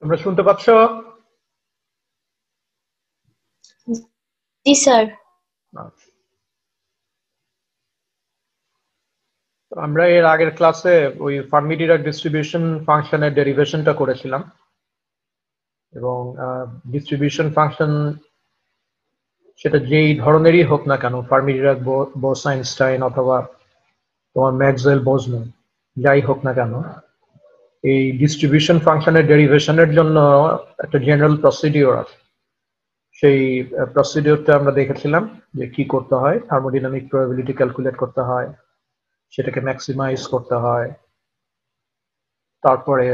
তোমরা শুনতে পাচ্ছ জি স্যার আমরা এর আগের ক্লাসে ওই ফার্মিডিরাক ডিস্ট্রিবিউশন ফাংশনের ডেরিভেশনটা করেছিলাম এবং ডিস্ট্রিবিউশন ফাংশন সেটা যেই ধরনেরই হোক না কেন ফার্মিডিরাক বোস আইনস্টাইন অথবা তোমার ম্যাক্সওয়েল বোসম্যান যাই হোক না কেন এই ডিস্ট্রিবিউশন ফাংশনের ডেরিভেশনের জন্য একটা জেনারেল প্রসিডিওর আছে সেই প্রসিডিওরটা আমরা দেখেছিলাম যে কি করতে হয় থার্মোডিনামিক প্রবাবিলিটি ক্যালকুলেট করতে হয় সেটাকে ম্যাক্সিমাইজ করতে হয় তারপরে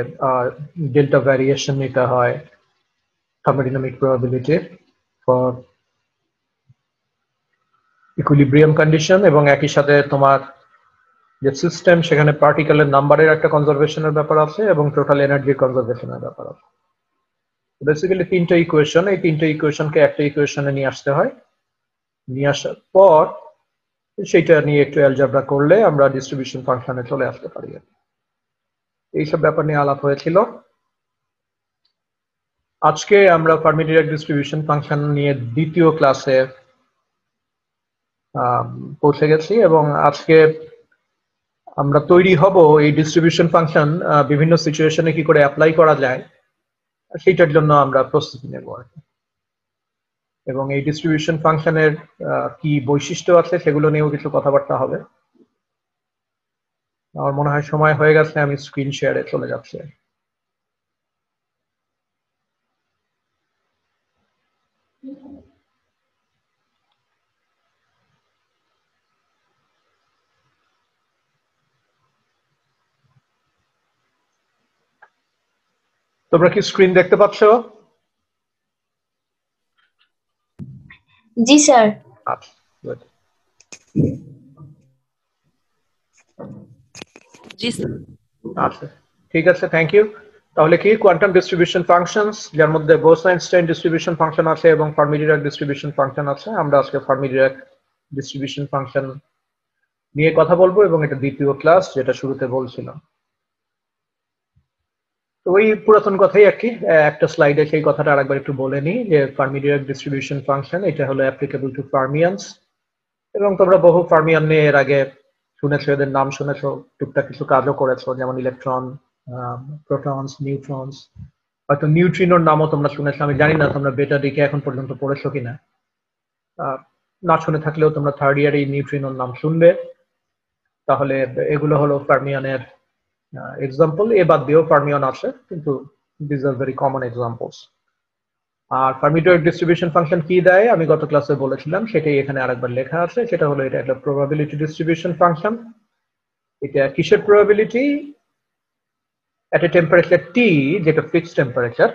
ডেল্টা ভ্যারিয়েশন নিতে হয় থার্মোডিনামিক প্রবাবিলিটির ফর ইকুইলিব্রিয়াম কন্ডিশন এবং একই সাথে তোমার যে সিস্টেম সেখানে পার্টিকেলের নাম্বারের একটা কনজারভেশনের ব্যাপার আছে এবং টোটাল এনার্জির কনজারভেশনের ব্যাপার আছে বেসিক্যালি তিনটা ইকুয়েশন এই তিনটা ইকুয়েশনকে একটা ইকুয়েশনে নিয়ে আসতে হয় নিয়ে আসার পর সেটা নিয়ে একটু অ্যালজাবরা করলে আমরা ডিস্ট্রিবিউশন ফাংশনে চলে আসতে পারি এইসব ব্যাপার নিয়ে আলাপ হয়েছিল আজকে আমরা ফার্মিডিরাক ডিস্ট্রিবিউশন ফাংশন নিয়ে দ্বিতীয় ক্লাসে পৌঁছে গেছি এবং আজকে আমরা তৈরি হব এই ডিস্ট্রিবিউশন ফাংশন বিভিন্ন সিচুয়েশনে কি করে অ্যাপ্লাই করা যায় সেইটার জন্য আমরা প্রস্তুতি নেব আর কি এবং এই ডিস্ট্রিবিউশন ফাংশনের কি বৈশিষ্ট্য আছে সেগুলো নিয়েও কিছু কথাবার্তা হবে আমার মনে হয় সময় হয়ে গেছে আমি স্ক্রিন শেয়ারে চলে যাচ্ছি তোমরা কি স্ক্রিন দেখতে পাচ্ছ জি স্যার আচ্ছা, আচ্ছা, ঠিক আছে থ্যাংক ইউ তাহলে কি কোয়ান্টাম ডিস্ট্রিবিউশন ফাংশনস যার মধ্যে বোস বোসাইনস্টাইন ডিস্ট্রিবিউশন ফাংশন আছে এবং ফার্মিডিরাক ডিস্ট্রিবিউশন ফাংশন আছে আমরা আজকে ফার্মিডিরাক ডিস্ট্রিবিউশন ফাংশন নিয়ে কথা বলবো এবং এটা দ্বিতীয় ক্লাস যেটা শুরুতে বলছিলাম ওই পুরাতন কথাই আর কি একটা স্লাইডে সেই কথাটা আরেকবার একটু বলে নিই যে ফার্মি ডিরেক্ট ডিস্ট্রিবিউশন ফাংশন এটা হলো অ্যাপ্লিকেবল টু ফার্মিয়ানস এবং তোমরা বহু ফার্মিয়ান নিয়ে এর আগে শুনেছো এদের নাম শুনেছো টুকটাক কিছু কাজও করেছো যেমন ইলেকট্রন প্রোটনস নিউট্রনস হয়তো নিউট্রিনোর নামও তোমরা শুনেছো আমি জানি না তোমরা বেটা দিকে এখন পর্যন্ত পড়েছো কিনা না শুনে থাকলেও তোমরা থার্ড ইয়ারে নিউট্রিনোর নাম শুনবে তাহলে এগুলো হলো ফার্মিয়ানের এক্সাম্পল uh, এ বাদ দিয়েও ফার্মিয়ন আসে কিন্তু these are very common examples are ফার্মিটো ডিস্ট্রিবিউশন ফাংশন কি দেয় আমি গত ক্লাসে বলেছিলাম সেটাই এখানে আরেকবার লেখা আছে সেটা হলো এটা একটা প্রবাবিলিটি ডিস্ট্রিবিউশন ফাংশন এটা কিসের প্রবাবিলিটি এট এ টেম্পারেচার টি যেটা ফিক্সড টেম্পারেচার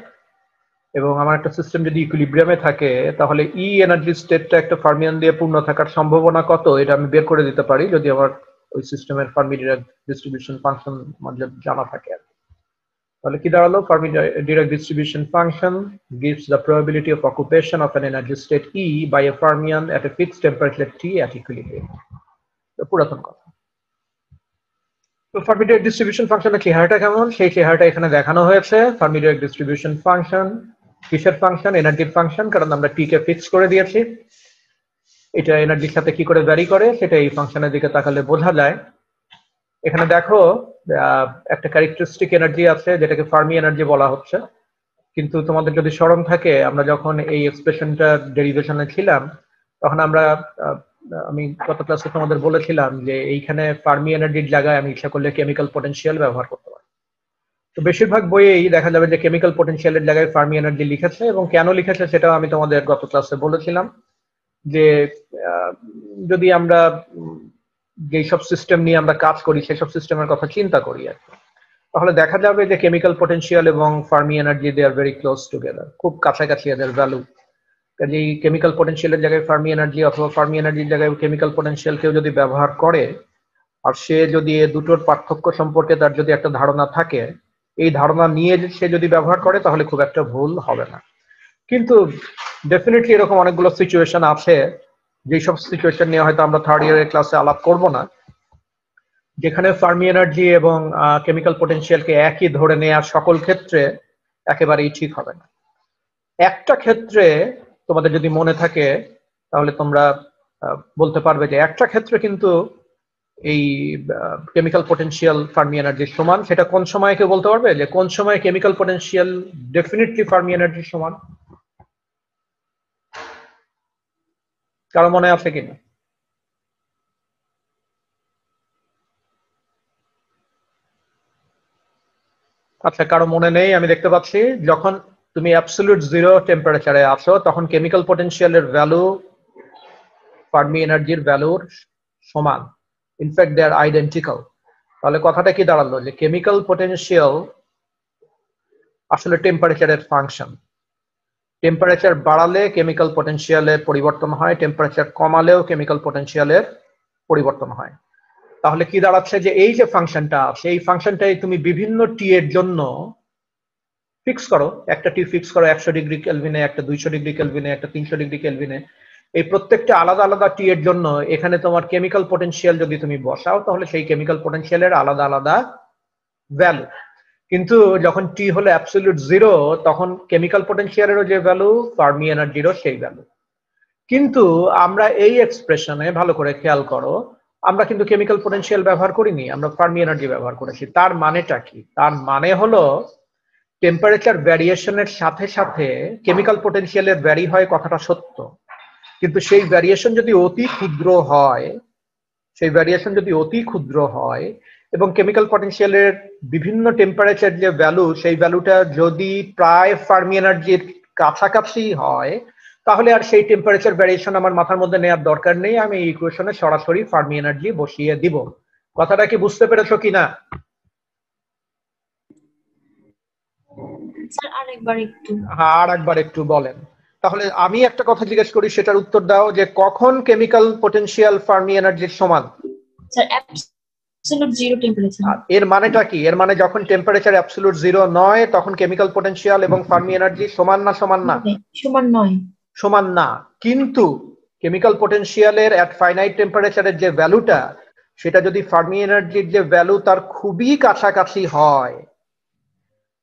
এবং আমার একটা সিস্টেম যদি ইকুইলিব্রিয়ামে থাকে তাহলে ই এনার্জি স্টেটটা একটা ফার্মিয়ান দিয়ে পূর্ণ থাকার সম্ভাবনা কত এটা আমি বের করে দিতে পারি যদি আমার ওই সিস্টেমের ফার্মি ডিরাক ডিস্ট্রিবিউশন ফাংশন মানে জানা থাকে আর তাহলে কি দাঁড়ালো Fermi Dirac distribution function gives the probability of occupation of an energy state E by a fermion at a fixed temperature T at equilibrium পুরাতন কথা তো ফার্মি ডিরাক ডিস্ট্রিবিউশন ফাংশনের চেহারাটা কেমন সেই চেহারাটা এখানে দেখানো হয়েছে ফার্মি ডিরাক ডিস্ট্রিবিউশন ফাংশন কিসের ফাংশন এনার্জির ফাংশন কারণ আমরা টি কে ফিক্স করে দিয়েছি এটা এনার্জির সাথে কি করে ভ্যারি করে সেটা এই ফাংশনের দিকে তাকালে বোঝা যায় এখানে দেখো একটা ক্যারেক্টারিস্টিক এনার্জি আছে যেটাকে ফার্মি এনার্জি বলা হচ্ছে কিন্তু তোমাদের যদি স্মরণ থাকে আমরা যখন এই এক্সপ্রেশনটা ডেরিভেশনে ছিলাম তখন আমরা আমি গত ক্লাসে তোমাদের বলেছিলাম যে এইখানে ফার্মি এনার্জির জায়গায় আমি ইচ্ছা করলে কেমিক্যাল পটেনশিয়াল ব্যবহার করতে পারি তো বেশিরভাগ বইয়েই দেখা যাবে যে কেমিক্যাল পটেনশিয়ালের জায়গায় ফার্মি এনার্জি লিখেছে এবং কেন লিখেছে সেটাও আমি তোমাদের গত ক্লাসে বলেছিলাম যে যদি আমরা যেসব সিস্টেম নিয়ে আমরা কাজ করি সেসব সিস্টেমের কথা চিন্তা করি আর তাহলে দেখা যাবে যে কেমিক্যাল পোটেন্সিয়াল এবং Fermi energy they are very close together খুব কাছাকাছি এদের ভ্যালু কাজেই কেমিক্যাল পোটেন্সিয়ালের জায়গায় ফার্মি এনার্জি অথবা ফার্মি এনার্জির জায়গায় কেমিক্যাল পোটেন্সিয়াল কেউ যদি ব্যবহার করে আর সে যদি এ দুটোর পার্থক্য সম্পর্কে তার যদি একটা ধারণা থাকে এই ধারণা নিয়ে সে যদি ব্যবহার করে তাহলে খুব একটা ভুল হবে না কিন্তু ডেফিনেটলি এরকম অনেকগুলো সিচুয়েশন আছে যেসব সিচুয়েশন নিয়ে হয়তো আমরা থার্ড ইয়ারের ক্লাসে আলাপ করব না যেখানে ফার্মি এনার্জি এবং কেমিক্যাল পোটেন্সিয়ালকে একই ধরে নেওয়ার সকল ক্ষেত্রে একেবারেই ঠিক হবে না একটা ক্ষেত্রে তোমাদের যদি মনে থাকে তাহলে তোমরা বলতে পারবে যে একটা ক্ষেত্রে কিন্তু এই কেমিক্যাল পোটেন্সিয়াল ফার্মি এনার্জির সমান সেটা কোন সময় কেউ বলতে পারবে যে কোন সময় কেমিক্যাল পোটেন্সিয়াল ডেফিনেটলি ফার্মি এনার্জির সমান কারো মনে আছে কিনা আচ্ছা কারো মনে নেই আমি দেখতে পাচ্ছি যখন তুমি অ্যাবসলিউট জিরো টেম্পারেচারে আছো তখন কেমিক্যাল এর ভ্যালু ফার্মি এনার্জির ভ্যালুর সমান ইনফ্যাক্ট দে আর আইডেন্টিক্যাল তাহলে কথাটা কি দাঁড়ালো যে কেমিক্যাল পটেনশিয়াল আসলে টেম্পারেচারের ফাংশন টেম্পারেচার বাড়ালে কেমিক্যাল পটেনশিয়ালের পরিবর্তন হয় টেম্পারেচার কমালেও কেমিক্যাল পটেন্সিয়ালের পরিবর্তন হয় তাহলে কি দাঁড়াচ্ছে যে এই যে ফাংশনটা আছে এই ফাংশনটাই তুমি বিভিন্ন টি এর জন্য ফিক্স করো একটা টি ফিক্স করো একশো ডিগ্রি কেলভিনে একটা দুইশো ডিগ্রি কেলভিনে একটা তিনশো ডিগ্রি কেলভিনে এই প্রত্যেকটা আলাদা আলাদা টি এর জন্য এখানে তোমার কেমিক্যাল পটেনশিয়াল যদি তুমি বসাও তাহলে সেই কেমিক্যাল পটেনশিয়ালের আলাদা আলাদা ভ্যালু কিন্তু যখন টি হলো অ্যাবসলিউট জিরো তখন কেমিক্যাল পোটেনশিয়ালেরও যে ভ্যালু ফার্মি এনার্জিরও সেই ভ্যালু কিন্তু আমরা এই এক্সপ্রেশনে ভালো করে খেয়াল করো আমরা কিন্তু কেমিক্যাল পোটেনশিয়াল ব্যবহার করিনি আমরা ফার্মি এনার্জি ব্যবহার করেছি তার মানেটা কি তার মানে হলো টেম্পারেচার ভ্যারিয়েশনের সাথে সাথে কেমিক্যাল পোটেনশিয়ালের ভ্যারি হয় কথাটা সত্য কিন্তু সেই ভ্যারিয়েশন যদি অতি ক্ষুদ্র হয় সেই ভ্যারিয়েশন যদি অতি ক্ষুদ্র হয় এবং কেমিক্যাল পটেন্সিয়ালের বিভিন্ন টেম্পারেচার যে ভ্যালু সেই ভ্যালুটা যদি প্রায় ফার্মি এনার্জির কাছাকাছি হয় তাহলে আর সেই টেম্পারেচার ভ্যারিয়েশন আমার মাথার মধ্যে নেওয়ার দরকার নেই আমি এই ইকুয়েশনে সরাসরি ফার্মি এনার্জি বসিয়ে দিব কথাটা কি বুঝতে পেরেছো কি না আর একবার একটু বলেন তাহলে আমি একটা কথা জিজ্ঞেস করি সেটার উত্তর দাও যে কখন কেমিক্যাল পটেনশিয়াল ফার্মি এনার্জির সমান অ্যাবসলিউট জিরো টেম্পারেচার এর মানেটা কি এর মানে যখন টেম্পারেচার অ্যাবসলিউট জিরো নয় তখন কেমিক্যাল পটেনশিয়াল এবং ফার্মি এনার্জি সমান না সমান না সমান নয় সমান না কিন্তু কেমিক্যাল পোটেনশিয়ালের এট ফাইনাইট টেম্পারেচারের যে ভ্যালুটা সেটা যদি ফার্মি এনার্জির যে ভ্যালু তার খুবই কাছাকাছি হয়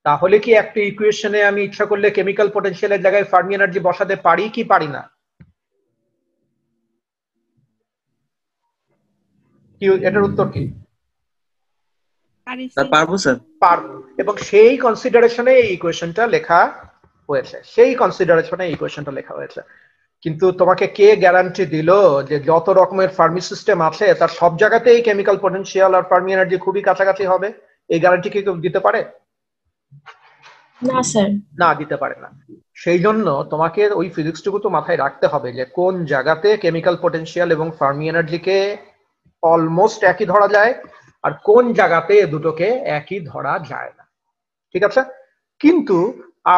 তাহলে কি একটা ইকুয়েশনে আমি ইচ্ছা করলে কেমিক্যাল পোটেনশিয়ালের জায়গায় ফার্মি এনার্জি বসাতে পারি কি পারি না এটার উত্তর কি পারবো স্যার পারবো এবং সেই কনসিডারেশনে এই ইকুয়েশনটা লেখা হয়েছে সেই কনসিডারেশনে এই ইকুয়েশনটা লেখা হয়েছে কিন্তু তোমাকে কে গ্যারান্টি দিল যে যত রকমের ফার্মি সিস্টেম আছে তার সব জায়গাতেই কেমিক্যাল পটেনশিয়াল আর ফার্মি এনার্জি খুবই কাছাকাছি হবে এই গ্যারান্টি কি কেউ দিতে পারে না স্যার না দিতে পারে না সেই জন্য তোমাকে ওই ফিজিক্সটুকু তো মাথায় রাখতে হবে যে কোন জায়গাতে কেমিক্যাল পটেনশিয়াল এবং ফার্মি এনার্জিকে অলমোস্ট একই ধরা যায় আর কোন জায়গাতে এ দুটোকে একই ধরা যায় না ঠিক আছে কিন্তু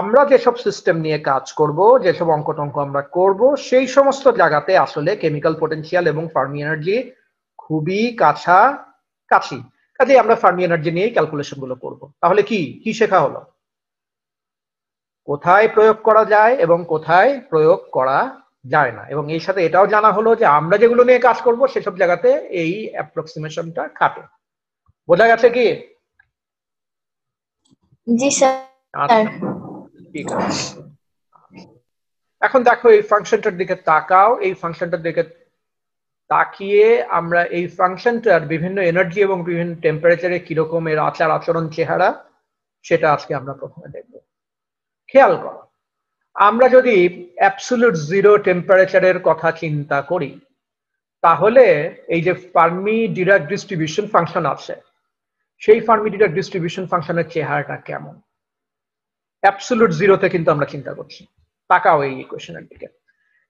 আমরা যেসব সিস্টেম নিয়ে কাজ করব যেসব অঙ্ক টঙ্ক আমরা করব সেই সমস্ত জায়গাতে আসলে কেমিক্যাল পোটেন্সিয়াল এবং ফার্মি এনার্জি খুবই কাছা কাছি কাজে আমরা ফার্মি এনার্জি নিয়ে ক্যালকুলেশন গুলো করবো তাহলে কি কি শেখা হলো কোথায় প্রয়োগ করা যায় এবং কোথায় প্রয়োগ করা যায় না এবং এর সাথে এটাও জানা হলো যে আমরা যেগুলো নিয়ে কাজ করব সেসব জায়গাতে এই অ্যাপ্রক্সিমেশনটা খাটে বোঝা গেছে কি জি স্যার আচ্ছা, এখন দেখো এই ফাংশনটার দিকে তাকাও এই ফাংশনটার দিকে তাকিয়ে আমরা এই ফাংশনটার বিভিন্ন এনার্জি এবং বিভিন্ন টেম্পারেচারে কিরকম এর আচার আচরণ চেহারা সেটা আজকে আমরা প্রথমে দেখব খেয়াল করো আমরা যদি অ্যাপসুলুট জিরো টেম্পারেচারের কথা চিন্তা করি তাহলে এই যে ফার্মি ডিরাক ডিস্ট্রিবিউশন ফাংশন আছে সেই ফার্মিডিটার ডিস্ট্রিবিউশন ফাংশনের চেহারাটা কেমন অ্যাপসুলুট জিরোতে কিন্তু আমরা চিন্তা করছি তাকাও এই ইকুয়েশনের দিকে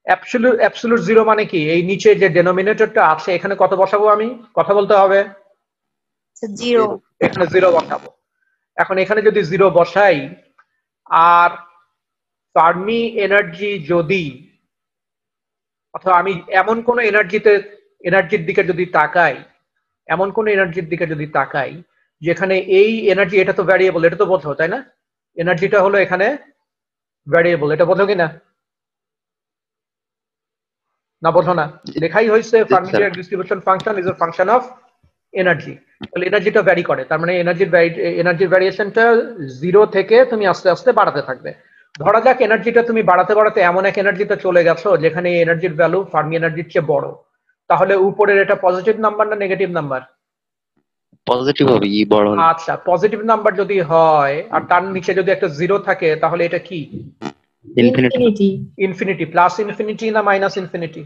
অ্যাপসুলুট অ্যাপসুলুট জিরো মানে কি এই নিচে যে ডেনোমিনেটরটা আছে এখানে কত বসাবো আমি কথা বলতে হবে জিরো আচ্ছা, এখানে জিরো বসাবো এখন এখানে যদি জিরো বসাই আর ফার্মি এনার্জি যদি অথবা আমি এমন কোন এনার্জিতে এনার্জির দিকে যদি তাকাই এমন কোন এনার্জির দিকে যদি তাকাই যেখানে এই এনার্জি এটা তো ভ্যারিয়েবল এটা তো বদলো তাই না এনার্জিটা হলো এখানে ভ্যারিয়েবল এটা বদলো কিনা না বোধ না লেখাই হয়েছে Fermi Dirac distribution function is a function of energy তাহলে এনার্জিটা ভ্যারি করে তার মানে এনার্জির এনার্জির ভ্যারিয়েশনটা জিরো থেকে তুমি আস্তে আস্তে বাড়াতে থাকবে ধরা যাক এনার্জিটা তুমি বাড়াতে বাড়াতে এমন এক এনার্জিতে চলে গেছো যেখানে এনার্জির ভ্যালু ফার্মি এনার্জির চেয়ে বড় তাহলে উপরের এটা পজিটিভ নাম্বার না নেগেটিভ নাম্বার পজিটিভ হবে ই বড় আচ্ছা পজিটিভ নাম্বার যদি হয় আর তার নিচে যদি একটা জিরো থাকে তাহলে এটা কি ইনফিনিটি ইনফিনিটি প্লাস ইনফিনিটি না minus infinity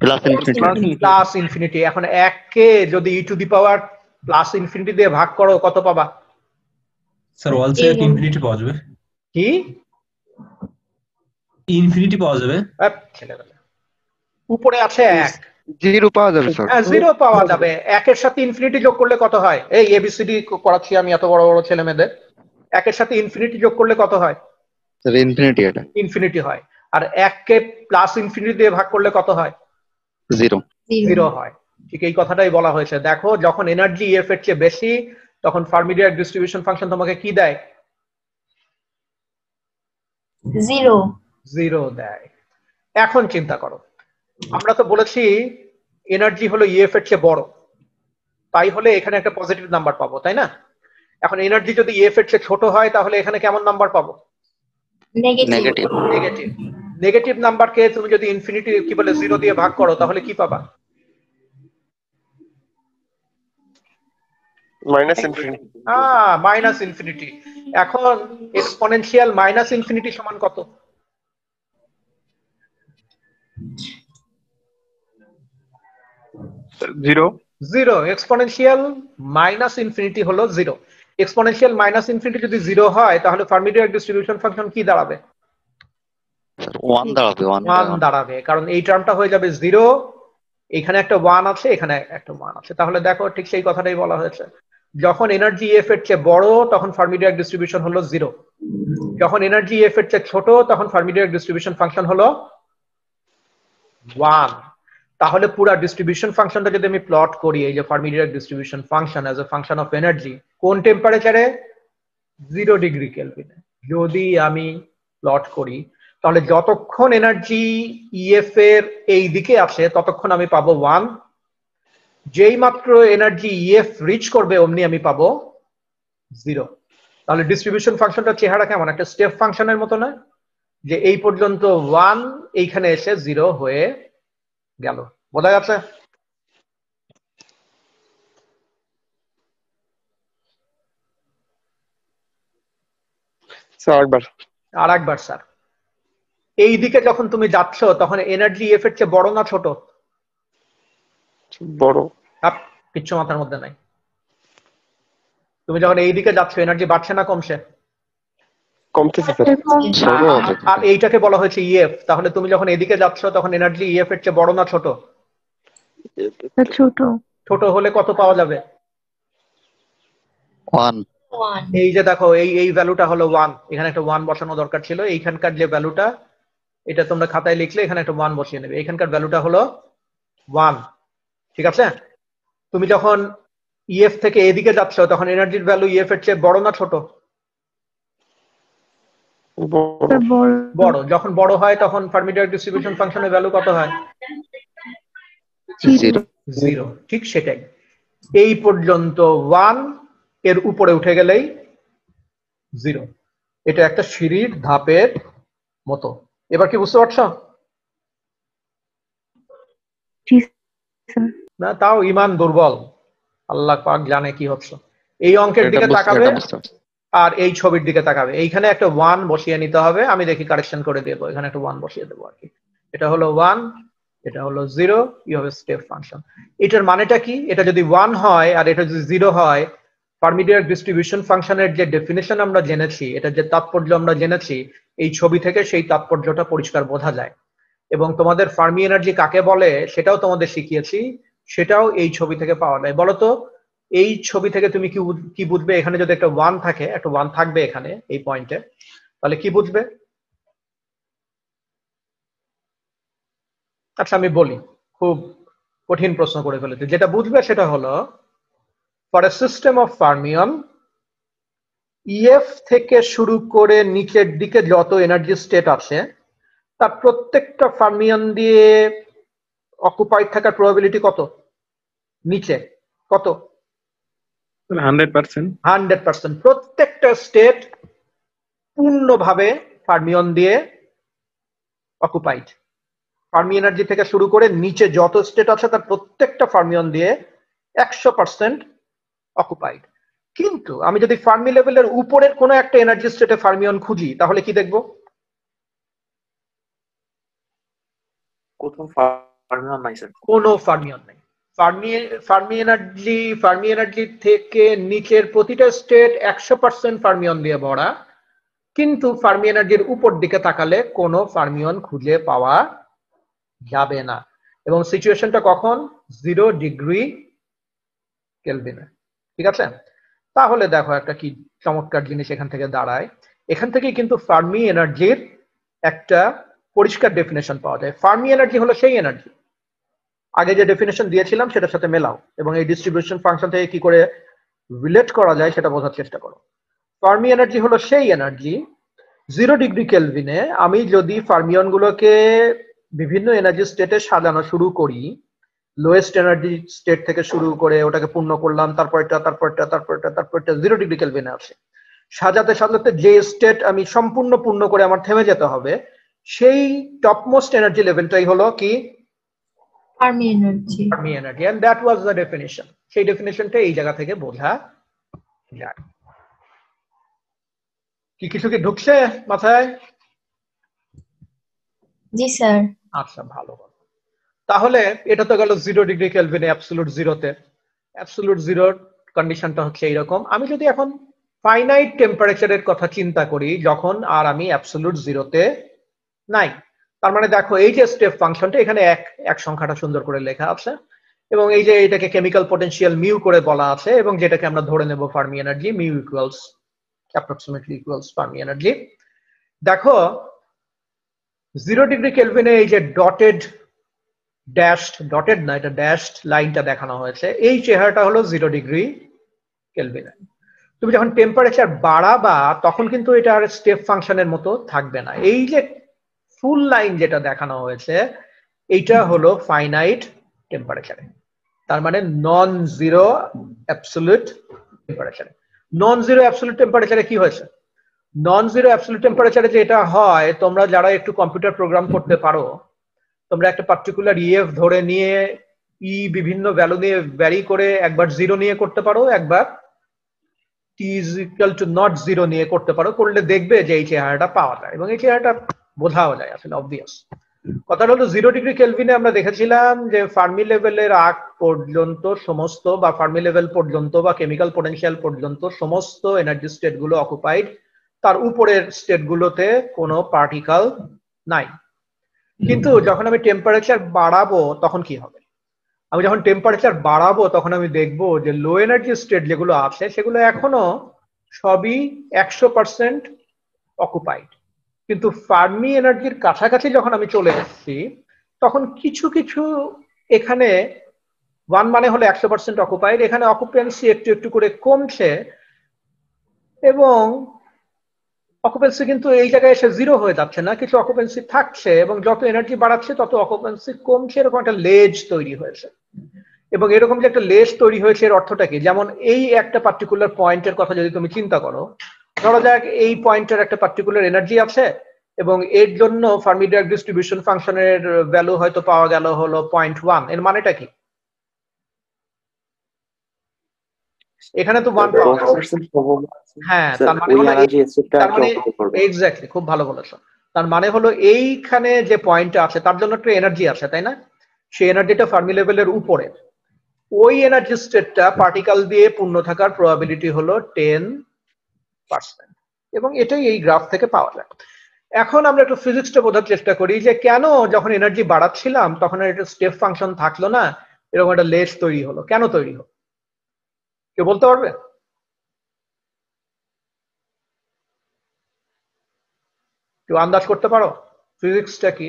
plus infinity plus infinity এখন এক কে যদি E to the power plus infinity দিয়ে ভাগ করো কত পাবা স্যার অলসে ইনফিনিটি পাওয়া যাবে কি ইনফিনিটি পাওয়া যাবে উপরে আছে এক জিরো পাওয়া যাবে স্যার হ্যাঁ জিরো পাওয়া যাবে একের সাথে ইনফিনিটি যোগ করলে কত হয় এই এবিসিডি করাচ্ছি আমি এত বড় বড় ছেলে মেয়েদের একের সাথে ইনফিনিটি যোগ করলে কত হয় স্যার ইনফিনিটি এটা ইনফিনিটি হয় আর এককে প্লাস ইনফিনিটি দিয়ে ভাগ করলে কত হয় জিরো জিরো হয় ঠিক এই কথাটাই বলা হয়েছে দেখো যখন এনার্জি ইএফ এর চেয়ে বেশি তখন ফার্মিডিয়ার ডিস্ট্রিবিউশন ফাংশন তোমাকে কি দেয় জিরো জিরো দেয় এখন চিন্তা করো আমরা তো বলেছি এনার্জি হলো ইএফ e এর চেয়ে বড় তাই হলে এখানে একটা পজিটিভ নাম্বার পাবো তাই না এখন এনার্জি যদি ইএফ e এর চেয়ে ছোট হয় তাহলে এখানে কেমন নাম্বার পাবো নেগেটিভ নেগেটিভ নেগেটিভ নাম্বারকে তুমি যদি ইনফিনিটি কি বলে জিরো দিয়ে ভাগ করো তাহলে কি পাবা মাইনাস ইনফিনিটি হ্যাঁ মাইনাস ইনফিনিটি এখন এক্সপোনেনশিয়াল মাইনাস ইনফিনিটি সমান কত zero zero exponential minus infinity হলো জিরো এক্সপোনেনশিয়াল মাইনাস ইনফিনিটি যদি জিরো হয় তাহলে ফার্মিডিয়ার ডিস্ট্রিবিউশন ফাংশন কি দাঁড়াবে ওয়ান দাঁড়াবে ওয়ান দাঁড়াবে কারণ এই টার্মটা হয়ে যাবে জিরো এখানে একটা ওয়ান আছে এখানে একটা ওয়ান আছে তাহলে দেখো ঠিক সেই কথাটাই বলা হয়েছে যখন এনার্জি এফ e এর চেয়ে বড় তখন ফার্মিডিয়ার ডিস্ট্রিবিউশন হলো জিরো যখন এনার্জি এফ e এর চেয়ে ছোট তখন ফার্মিডিয়ার ডিস্ট্রিবিউশন ফাংশন হলো ওয়ান তাহলে পুরো ডিস্ট্রিবিউশন ফাংশনটা যদি আমি প্লট করি এই যে Fermi Dirac distribution function as a function of energy কোন টেম্পারেচারে জিরো ডিগ্রি কেলভিনে যদি আমি প্লট করি তাহলে যতক্ষণ এনার্জি ইএফ e এর এই দিকে আসে ততক্ষণ আমি পাবো ওয়ান যেই মাত্র এনার্জি ইএফ রিচ করবে অমনি আমি পাবো জিরো তাহলে ডিস্ট্রিবিউশন ফাংশনটা চেহারা কেমন একটা স্টেপ ফাংশনের মতো না যে এই পর্যন্ত ওয়ান এইখানে এসে জিরো হয়ে গেল বোঝা গেছে আরেকবার আরেকবার স্যার এই দিকে যখন তুমি যাচ্ছ তখন এনার্জি e এফ চেয়ে বড় না ছোট বড় কিচ্ছু মাথার মধ্যে নাই তুমি যখন এই দিকে যাচ্ছ এনার্জি বাড়ছে না কমছে কমতেছে আর এইটাকে বলা হয়েছে ইএফ e তাহলে তুমি যখন এদিকে যাচ্ছ তখন এনার্জি ইএফ e এর চেয়ে বড় না ছোট ছোট ছোট হলে কত পাওয়া যাবে ওয়ান এই যে দেখো এই এই ভ্যালুটা হলো ওয়ান এখানে একটা ওয়ান বসানো দরকার ছিল এইখানকার যে ভ্যালুটা এটা তোমরা খাতায় লিখলে এখানে একটা ওয়ান বসিয়ে নেবে এখানকার ভ্যালুটা হলো ওয়ান ঠিক আছে তুমি যখন ইএফ e থেকে এদিকে যাচ্ছ তখন এনার্জির ভ্যালু ইএফ এর চেয়ে বড় না ছোট বড় যখন বড় হয় তখন ডিস্ট্রিবিউশন ফাংশনের ভ্যালু কত হয় জিরো ঠিক সেটাই এই পর্যন্ত ওয়ান এর উপরে উঠে গেলেই জিরো এটা একটা সিঁড়ির ধাপের মতো এবার কি বুঝতে পারছো না তাও ইমান দুর্বল আল্লাহ পাক জানে কি হচ্ছে এই অঙ্কের দিকে তাকাবে আর এই ছবির দিকে তাকাবে এইখানে একটা ওয়ান বসিয়ে নিতে হবে আমি দেখি কারেকশন করে দেবো এখানে একটা ওয়ান বসিয়ে দেবো আর কি এটা হলো ওয়ান এটা হলো zero you have step function এটার মানেটা কি এটা যদি ওয়ান হয় আর এটা যদি জিরো হয় পারমিডিয়ার ডিস্ট্রিবিউশন ফাংশনের যে ডেফিনেশন আমরা জেনেছি এটা যে তাৎপর্য আমরা জেনেছি এই ছবি থেকে সেই তাৎপর্যটা পরিষ্কার বোঝা যায় এবং তোমাদের ফার্মি এনার্জি কাকে বলে সেটাও তোমাদের শিখিয়েছি সেটাও এই ছবি থেকে পাওয়া যায় বলতো এই ছবি থেকে তুমি কি কি বুঝবে এখানে যদি একটা ওয়ান থাকে একটা ওয়ান থাকবে এখানে এই পয়েন্টে তাহলে কি বুঝবে আচ্ছা আমি বলি খুব কঠিন প্রশ্ন করে ফেলেছি যেটা বুঝবে সেটা হলো for a system of fermion EF থেকে শুরু করে নিচের দিকে যত এনার্জি স্টেট আছে তার প্রত্যেকটা ফার্মিয়ন দিয়ে অকুপাইড থাকার প্রবাবিলিটি কত নিচে কত হান্ড্রেড পার্সেন্ট প্রত্যেকটা স্টেট পূর্ণভাবে ফার্মিয়ন দিয়ে অকুপাইড ফার্মি এনার্জি থেকে শুরু করে নিচে যত স্টেট আছে তার প্রত্যেকটা ফার্মিয়ন দিয়ে একশো পার্সেন্ট অকুপাইড কিন্তু আমি যদি ফার্মি লেভেলের উপরের কোনো একটা এনার্জি স্টেটে ফার্মিয়ন খুঁজি তাহলে কি দেখব কোনো ফার্মিয়ন নাই স্যার কোনো ফার্মিয়ন নাই ফার্মি এনার্জি ফার্মি এনার্জি থেকে নিচের প্রতিটা স্টেট একশো পার্সেন্ট ফার্মিয়ন দিয়ে ভরা কিন্তু ফার্মি এনার্জির উপর দিকে তাকালে কোনো ফার্মিয়ন খুঁজে পাওয়া যাবে না এবং সিচুয়েশনটা কখন জিরো ডিগ্রি কেলভিনে ঠিক আছে তাহলে দেখো একটা কি চমৎকার জিনিস এখান থেকে দাঁড়ায় এখান থেকে কিন্তু ফার্মি এনার্জির একটা পরিষ্কার ডেফিনেশন পাওয়া যায় ফার্মি এনার্জি হলো সেই এনার্জি আগে যে ডেফিনেশন দিয়েছিলাম সেটার সাথে মেলাও এবং এই ডিস্ট্রিবিউশন ফাংশন থেকে কি করে রিলেট করা যায় সেটা বোঝার চেষ্টা করো ফার্মি এনার্জি হলো সেই এনার্জি জিরো ডিগ্রি কেলভিনে আমি যদি গুলোকে বিভিন্ন এনার্জি স্টেটে সাজানো শুরু করি লোয়েস্ট এনার্জি স্টেট থেকে শুরু করে ওটাকে পূর্ণ করলাম তারপরটা তারপরটা তারপরটা তারপরটা জিরো ডিগ্রি কেলভিনে আসে সাজাতে সাজাতে যে স্টেট আমি সম্পূর্ণ পূর্ণ করে আমার থেমে যেতে হবে সেই টপমোস্ট এনার্জি লেভেলটাই হলো কি Fermi energy Fermi energy and that was the definition সেই ডেফিনিশনটা এই জায়গা থেকে বোঝা যায় কি কিছু কি ঢুকছে মাথায় জি স্যার আচ্ছা ভালো তাহলে এটা তো গেল জিরো ডিগ্রি কেলভিনে অ্যাবসলুট জিরোতে অ্যাবসলুট জিরোর কন্ডিশনটা হচ্ছে এইরকম আমি যদি এখন ফাইনাইট টেম্পারেচারের কথা চিন্তা করি যখন আর আমি অ্যাবসলুট জিরোতে নাই তার মানে দেখো এই যে স্টেপ ফাংশনটা এখানে এক এক সংখ্যাটা সুন্দর করে লেখা আছে এবং এই যে এটাকে কেমিক্যাল পটেনশিয়াল মিউ করে বলা আছে এবং যেটাকে আমরা ধরে নেব Fermi energy mu equals approximately equals Fermi energy দেখো জিরো ডিগ্রি কেলভিনে এই যে ডটেড ড্যাশড ডটেড না এটা ড্যাশড লাইনটা দেখানো হয়েছে এই চেহারাটা হলো জিরো ডিগ্রি কেলভিনে তুমি যখন টেম্পারেচার বাড়াবা তখন কিন্তু এটা আর স্টেপ ফাংশনের মতো থাকবে না এই যে ফুল লাইন যেটা দেখানো হয়েছে এইটা হলো ফাইনাইট টেম্পারেচারে তার মানে নন জিরো অ্যাবসলিউট টেম্পারেচারে নন জিরো অ্যাবসলিউট টেম্পারেচারে কি হয়েছে নন জিরো অ্যাবসলিউট টেম্পারেচারে যেটা হয় তোমরা যারা একটু কম্পিউটার প্রোগ্রাম করতে পারো তোমরা একটা পার্টিকুলার ইএফ ধরে নিয়ে ই e বিভিন্ন ভ্যালু নিয়ে ভ্যারি করে একবার জিরো নিয়ে করতে পারো একবার T is equal to not zero নিয়ে করতে পারো করলে দেখবে যে এই চেহারাটা পাওয়া যায় এবং এই চেহারাটা বোঝাও যায় আসলে অবভিয়াস কথা হলো জিরো ডিগ্রি কেলভিনে আমরা দেখেছিলাম যে ফার্মি লেভেলের আগ পর্যন্ত সমস্ত বা ফার্মি লেভেল পর্যন্ত বা কেমিক্যাল পোটেন্সিয়াল পর্যন্ত সমস্ত এনার্জি স্টেট গুলো অকুপাইড তার উপরের স্টেট গুলোতে কোনো পার্টিকাল নাই কিন্তু যখন আমি টেম্পারেচার বাড়াবো তখন কি হবে আমি যখন টেম্পারেচার বাড়াবো তখন আমি দেখব যে লো এনার্জি স্টেট যেগুলো আছে সেগুলো এখনো সবই একশো পার্সেন্ট অকুপাইড কিন্তু ফার্মি এনার্জির কাছাকাছি যখন আমি চলে এসেছি তখন কিছু কিছু এখানে ওয়ান মানে হলো একশো পার্সেন্ট অকুপাইড এখানে অকুপেন্সি একটু একটু করে কমছে এবং অকুপেন্সি কিন্তু এই জায়গায় এসে জিরো হয়ে যাচ্ছে না কিছু অকুপেন্সি থাকছে এবং যত এনার্জি বাড়াচ্ছে তত অকুপেন্সি কমছে এরকম একটা লেজ তৈরি হয়েছে এবং এরকম যে একটা লেজ তৈরি হয়েছে এর অর্থটা কি যেমন এই একটা পার্টিকুলার পয়েন্টের কথা যদি তুমি চিন্তা করো ধরা যাক এই পয়েন্টের একটা পার্টিকুলার এনার্জি আছে এবং এর জন্য ফার্মি ডায়াক ডিস্ট্রিবিউশন ফাংশনের ভ্যালু হয়তো পাওয়া গেল হলো পয়েন্ট ওয়ান এর মানেটা কি এখানে তো ওয়ান হ্যাঁ তার মানে এক্স্যাক্টলি মানে খুব ভালো বলেছো তার মানে হলো এইখানে যে পয়েন্টটা আছে তার জন্য একটা এনার্জি আছে তাই না সেই এনার্জিটা ফার্মি লেভেলের উপরে ওই এনার্জি স্টেটটা পার্টিকাল দিয়ে পূর্ণ থাকার প্রবাবিলিটি হলো টেন পার্সেন্ট এবং এটাই এই গ্রাফ থেকে পাওয়া যায় এখন আমরা একটু ফিজিক্সটা বোঝার চেষ্টা করি যে কেন যখন এনার্জি বাড়াচ্ছিলাম তখন আর একটা স্টেপ ফাংশন থাকলো না এরকম একটা লেস তৈরি হলো কেন তৈরি হলো কেউ বলতে পারবে কেউ আন্দাজ করতে পারো ফিজিক্সটা কি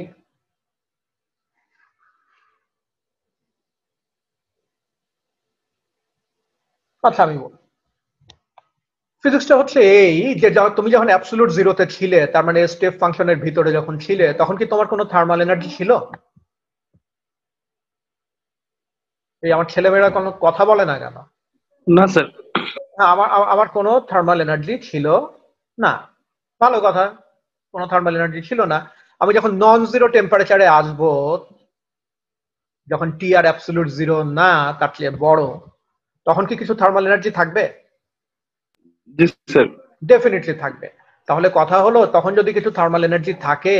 আচ্ছা আমি বলি ফিজিক্সটা হচ্ছে এই যে তুমি যখন অ্যাবসলিউট জিরোতে ছিলে তার মানে স্টেপ ফাংশনের ভিতরে যখন ছিলে তখন কি তোমার কোনো থার্মাল এনার্জি ছিল এই আমার ছেলেমেয়েরা কোনো কথা বলে না কেন না স্যার আমার আমার কোনো থার্মাল এনার্জি ছিল না ভালো কথা কোনো থার্মাল এনার্জি ছিল না আমি যখন নন জিরো টেম্পারেচারে আসব যখন টি আর অ্যাবসলিউট জিরো না তার চেয়ে বড় তখন কি কিছু থার্মাল এনার্জি থাকবে ডেফিনেটলি থাকবে তাহলে কথা হলো তখন যদি কিছু থার্মাল এনার্জি থাকে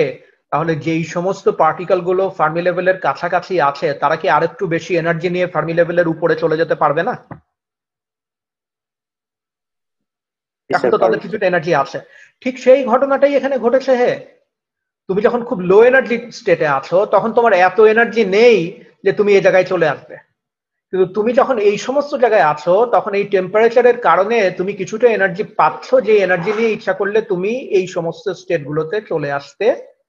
তাহলে যেই সমস্ত পার্টিকেল গুলো ফার্মি লেভেলের কাছাকাছি আছে তারা কি আরেকটু বেশি এনার্জি নিয়ে ফার্মি লেভেলের উপরে চলে যেতে পারবে না এখন তো তাদের কিছুটা এনার্জি আছে ঠিক সেই ঘটনাটাই এখানে ঘটেছে হে তুমি যখন খুব লো এনার্জি স্টেটে আছো তখন তোমার এত এনার্জি নেই যে তুমি এই জায়গায় চলে আসবে কিন্তু তুমি যখন এই সমস্ত জায়গায় আছো তখন এই টেম্পারেচারের কারণে তুমি কিছুটা এনার্জি পাচ্ছ যে এনার্জি নিয়ে ইচ্ছা করলে তুমি এই সমস্ত স্টেট গুলোতে চলে আসতে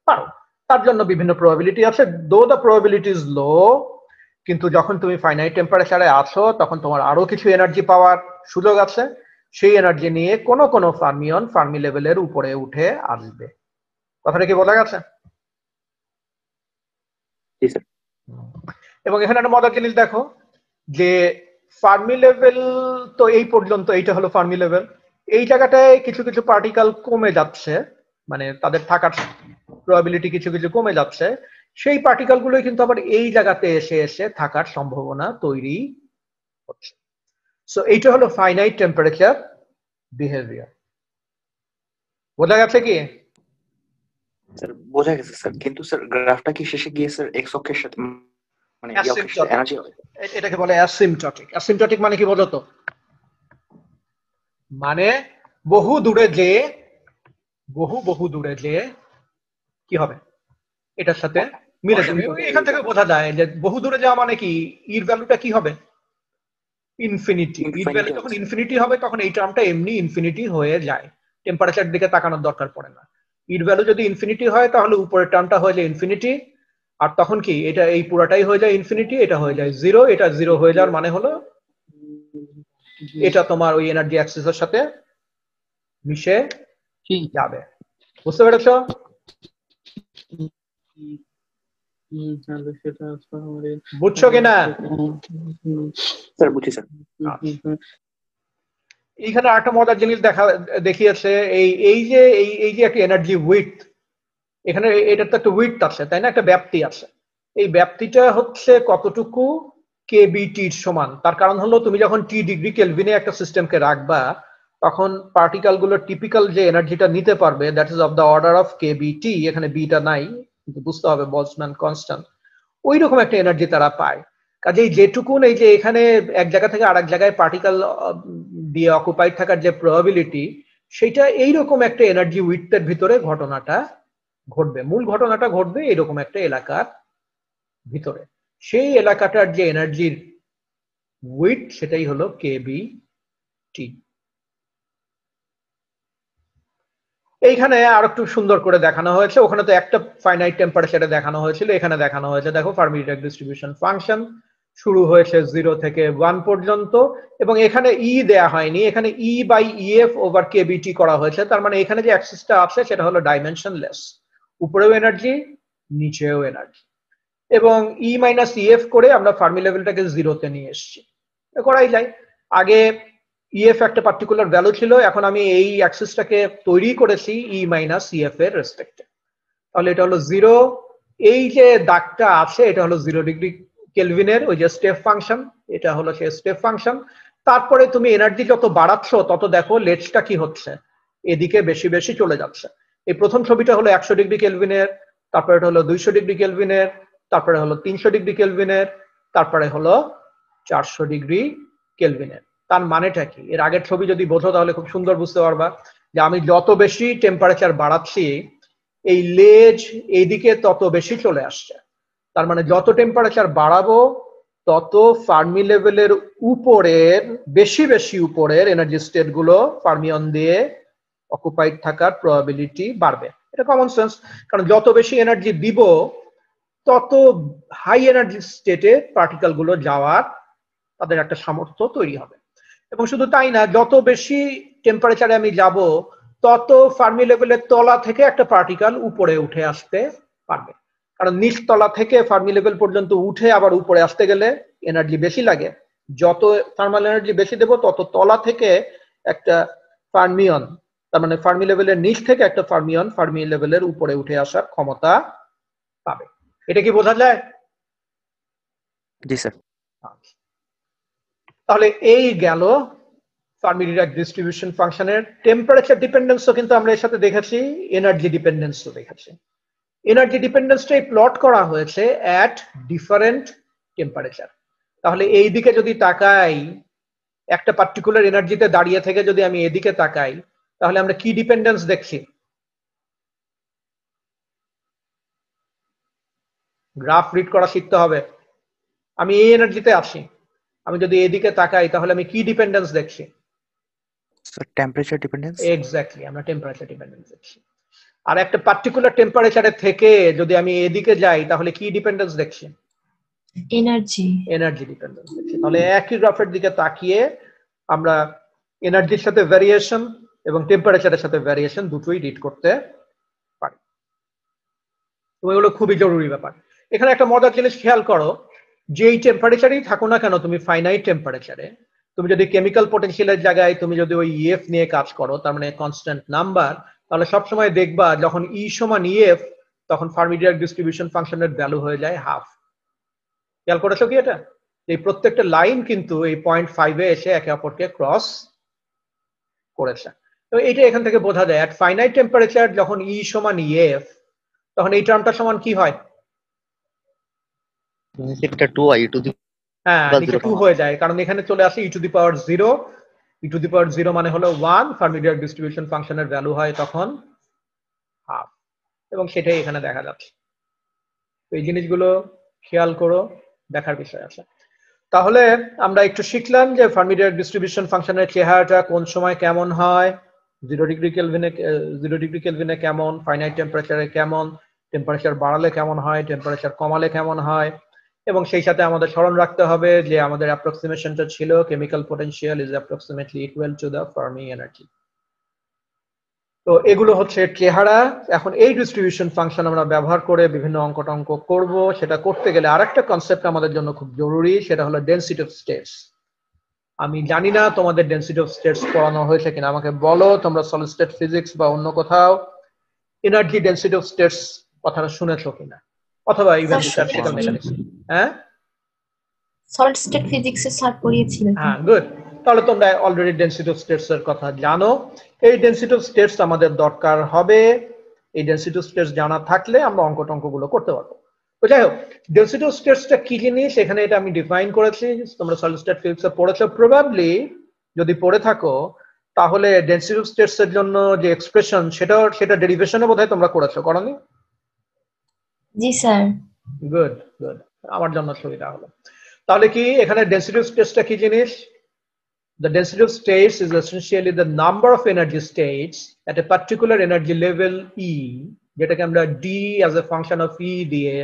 পারো তার জন্য বিভিন্ন প্রবাবিলিটি আছে দো দ্য প্রবাবিলিটি ইজ লো কিন্তু যখন তুমি ফাইনাইট টেম্পারেচারে আছো তখন তোমার আরো কিছু এনার্জি পাওয়ার সুযোগ আছে সেই এনার্জি নিয়ে কোনো কোনো ফার্মিয়ন ফার্মি লেভেলের উপরে উঠে আসবে কথাটা কি বলা গেছে এবং এখানে একটা মজার জিনিস দেখো যে ফার্মি লেভেল তো এই পর্যন্ত এইটা হলো ফার্মি লেভেল এই জায়গাটায় কিছু কিছু পার্টিকাল কমে যাচ্ছে মানে তাদের থাকার প্রবাবিলিটি কিছু কিছু কমে যাচ্ছে সেই গুলোই কিন্তু আবার এই জায়গাতে এসে এসে থাকার সম্ভাবনা তৈরি হচ্ছে সো এইটা হলো ফাইনাইট টেম্পারেচার বিহেভিয়ার বোঝা গেছে কি স্যার বোঝা গেছে স্যার কিন্তু স্যার গ্রাফটা কি শেষে গিয়ে স্যার এক্স অক্ষের সাথে মানে এনার্জি এটাকে বলে অ্যাসিমটটিক অ্যাসিমটটিক মানে কি বলতো মানে বহু দূরে যে বহু বহু দূরে যে কি হবে এটার সাথে মিলে এখান থেকে বোঝা যায় যে বহু দূরে যাওয়া মানে কি ইর ভ্যালুটা কি হবে ইনফিনিটি ইর ভ্যালু যখন ইনফিনিটি হবে তখন এই টার্মটা এমনি ইনফিনিটি হয়ে যায় টেম্পারেচার দিকে তাকানোর দরকার পড়ে না ইর ভ্যালু যদি ইনফিনিটি হয় তাহলে উপরের টার্মটা হয়ে যায় ইনফিনিটি আর তখন কি এটা এই পুরাটাই হয়ে যায় ইনফিনিটি এটা হয়ে যায় জিরো এটা জিরো হয়ে যাওয়ার মানে হলো এটা তোমার ওই এনার্জি এর সাথে মিশে যাবে বুঝতে পেরেছ বুঝছো কিনা স্যার আচ্ছা। এইখানে আরেকটা মজার জিনিস দেখা দেখিয়েছে এই এই যে এই এই যে একটা এনার্জি উইথ এখানে এটার তো একটা উইথ আছে তাই না একটা ব্যাপ্তি আছে এই ব্যাপ্তিটা হচ্ছে কতটুকু কে বিটির সমান তার কারণ হলো তুমি যখন টি ডিগ্রি কেলভিনে একটা সিস্টেমকে রাখবা তখন গুলো টিপিক্যাল যে এনার্জিটা নিতে পারবে that is of the order of k BT এখানে বিটা নাই কিন্তু বুঝতে হবে বলসম্যান কনস্ট্যান্ট ওই রকম একটা এনার্জি তারা পায় কাজেই যেটুকুন এই যে এখানে এক জায়গা থেকে আরেক জায়গায় পার্টিকাল দিয়ে অকুপাইড থাকার যে প্রবাবিলিটি সেটা এইরকম একটা এনার্জি উইথের ভিতরে ঘটনাটা ঘটবে মূল ঘটনাটা ঘটবে এরকম একটা এলাকার ভিতরে সেই এলাকাটার যে এনার্জির উইট সেটাই হলো কেবি টি এইখানে আর একটু সুন্দর করে দেখানো হয়েছে ওখানে তো একটা ফাইনাইট টেম্পারেচার দেখানো হয়েছিল এখানে দেখানো হয়েছে দেখো ফার্মিটার ডিস্ট্রিবিউশন ফাংশন শুরু হয়েছে জিরো থেকে ওয়ান পর্যন্ত এবং এখানে ই e দেয়া হয়নি এখানে E by EF over KBT করা হয়েছে তার মানে এখানে যে অ্যাক্সেসটা আছে সেটা হলো ডাইমেনশনলেস উপরেও এনার্জি নিচেও এনার্জি এবং ই মাইনাস ইএফ করে আমরা ফার্মি লেভেলটাকে জিরোতে নিয়ে এসছি করাই যায় আগে ইএফ e একটা পার্টিকুলার ভ্যালু ছিল এখন আমি এই অ্যাক্সিসটাকে তৈরি করেছি ই মাইনাস ইএফ এর রেসপেক্টে তাহলে এটা হলো জিরো এই যে দাগটা আছে এটা হলো জিরো ডিগ্রি কেলভিনের ওই যে স্টেপ ফাংশন এটা হলো সে স্টেপ ফাংশন তারপরে তুমি এনার্জি যত বাড়াচ্ছ তত দেখো লেটসটা কি হচ্ছে এদিকে বেশি বেশি চলে যাচ্ছে এই প্রথম ছবিটা হলো একশো ডিগ্রি কেলভিনের তারপরে এটা হলো দুইশো ডিগ্রি কেলভিনের তারপরে হলো তিনশো ডিগ্রি কেলভিনের তারপরে হলো চারশো ডিগ্রি কেলভিনের তার মানেটা কি এর আগের ছবি যদি বোঝো তাহলে খুব সুন্দর বুঝতে পারবা যে আমি যত বেশি টেম্পারেচার বাড়াচ্ছি এই লেজ এইদিকে তত বেশি চলে আসছে তার মানে যত টেম্পারেচার বাড়াবো তত ফার্মি লেভেলের উপরের বেশি বেশি উপরের এনার্জি স্টেট গুলো ফার্মিয়ন দিয়ে অকুপাইড থাকার প্রবাবিলিটি বাড়বে এটা কমন সেন্স কারণ যত বেশি এনার্জি দিব তত হাই এনার্জি স্টেটে গুলো যাওয়ার তাদের একটা সামর্থ্য তৈরি হবে এবং শুধু তাই না যত বেশি টেম্পারেচারে আমি যাব তত ফার্মি লেভেলের তলা থেকে একটা পার্টিকেল উপরে উঠে আসতে পারবে কারণ নিচ তলা থেকে ফার্মি লেভেল পর্যন্ত উঠে আবার উপরে আসতে গেলে এনার্জি বেশি লাগে যত থার্মাল এনার্জি বেশি দেব তত তলা থেকে একটা ফার্মিয়ন তার মানে ফার্মি লেভেলের নিচ থেকে একটা ফার্মিয়ন ফার্মি লেভেলের উপরে উঠে আসার ক্ষমতা পাবে এটা কি বোঝা যায় জি স্যার তাহলে এই গেল ফার্মি ডিরাক ডিস্ট্রিবিউশন ফাংশনের টেম্পারেচার ডিপেন্ডেন্সও কিন্তু আমরা এর সাথে দেখেছি এনার্জি ডিপেন্ডেন্সও দেখেছি এনার্জি ডিপেন্ডেন্সটাই প্লট করা হয়েছে অ্যাট ডিফারেন্ট টেম্পারেচার তাহলে এই দিকে যদি তাকাই একটা পার্টিকুলার এনার্জিতে দাঁড়িয়ে থেকে যদি আমি এদিকে তাকাই তাহলে আমরা কি ডিপেন্ডেন্স দেখছি গ্রাফ রিড করা শিখতে হবে আমি এই এনার্জিতে আসি আমি যদি এদিকে তাকাই তাহলে আমি কি ডিপেন্ডেন্স দেখছি টেম্পারেচার ডিপেন্ডেন্স এক্স্যাক্টলি আমরা টেম্পারেচার ডিপেন্ডেন্স দেখছি আর একটা পার্টিকুলার টেম্পারেচারে থেকে যদি আমি এদিকে যাই তাহলে কি ডিপেন্ডেন্স দেখছি এনার্জি এনার্জি ডিপেন্ডেন্স দেখছি তাহলে একই গ্রাফের দিকে তাকিয়ে আমরা এনার্জির সাথে ভেরিয়েশন এবং টেম্পারেচারের সাথে ভ্যারিয়েশন দুটোই রিড করতে পারি তো এগুলো খুবই জরুরি ব্যাপার এখানে একটা মজার জিনিস খেয়াল করো যে এই টেম্পারেচারই থাকো না কেন তুমি ফাইনাইট টেম্পারেচারে তুমি যদি কেমিক্যাল পোটেনশিয়ালের জায়গায় তুমি যদি ওই ইএফ e নিয়ে কাজ করো তার মানে কনস্ট্যান্ট নাম্বার তাহলে সবসময় দেখবা যখন ই e সমান ইএফ e তখন ফার্মিডিয়ার ডিস্ট্রিবিউশন ফাংশনের ভ্যালু হয়ে যায় হাফ খেয়াল করেছো কি এটা এই প্রত্যেকটা লাইন কিন্তু এই পয়েন্ট ফাইভে এসে একে অপরকে ক্রস করেছে তো এটা এখান থেকে বোঝা যায় ফাইনাইট টেম্পারেচার যখন ই e সমান ইএফ e তখন এই টার্মটা সমান কি হয় e হ্যাঁ, কারণ এখানে চলে ই to the power E to the পাওয়ার মানে ডিস্ট্রিবিউশন ভ্যালু হয় তখন হাফ এবং সেটাই এখানে দেখা যাচ্ছে তো এই জিনিসগুলো খেয়াল করো দেখার বিষয় আছে তাহলে আমরা একটু শিখলাম যে ফার্মিডিয়ার ডিস্ট্রিবিউশন ফাংশনের চেহারাটা কোন সময় কেমন হয় জিরো ডিগ্রি কেলভিনে জিরো ডিগ্রি কেলভিনে কেমন ফাইনাইট টেম্পারেচারে কেমন টেম্পারেচার বাড়ালে কেমন হয় টেম্পারেচার কমালে কেমন হয় এবং সেই সাথে আমাদের স্মরণ রাখতে হবে যে আমাদের অ্যাপ্রক্সিমেশনটা ছিল chemical potential is approximately equal to the Fermi energy তো এগুলো হচ্ছে চেহারা এখন এই ডিস্ট্রিবিউশন ফাংশন আমরা ব্যবহার করে বিভিন্ন অঙ্ক টঙ্ক করবো সেটা করতে গেলে আরেকটা কনসেপ্ট আমাদের জন্য খুব জরুরি সেটা হলো ডেন্সিটি অফ স্টেটস আমি জানি না তোমাদের ডেন্সিটি অফ স্টেটস পড়ানো হয়েছে কিনা আমাকে বলো তোমরা সলিড স্টেট ফিজিক্স বা অন্য কোথাও এনার্জি ডেন্সিটি অফ স্টেটস কথাটা শুনেছো কিনা অথবা ইভেন ক্লাসিক্যাল মেকানিক্স হ্যাঁ সলিড স্টেট ফিজিক্স এর স্যার পড়িয়েছিলেন হ্যাঁ গুড তাহলে তোমরা অলরেডি ডেন্সিটি অফ স্টেটস এর কথা জানো এই ডেন্সিটি অফ স্টেটস আমাদের দরকার হবে এই ডেন্সিটি অফ স্টেটস জানা থাকলে আমরা অঙ্ক টঙ্ক গুলো করতে পারবো তো যাই হোক ডেন্সিটি অফ স্টেটসটা কি জিনিস এখানে এটা আমি ডিফাইন করেছি তোমরা সলিড স্টেট ফিজিক্সে পড়েছো প্রবাবলি যদি পড়ে থাকো তাহলে ডেন্সিটি অফ স্টেটস এর জন্য যে এক্সপ্রেশন সেটা সেটা ডেরিভেশনে বোধহয় তোমরা করেছো করনি জি স্যার গুড গুড আমার জন্য সুবিধা হলো তাহলে কি এখানে ডেন্সিটি অফ স্টেটসটা কি জিনিস The density of states is essentially the number of energy states at a particular energy level E. যেটাকে আমরা D as a function of E দিয়ে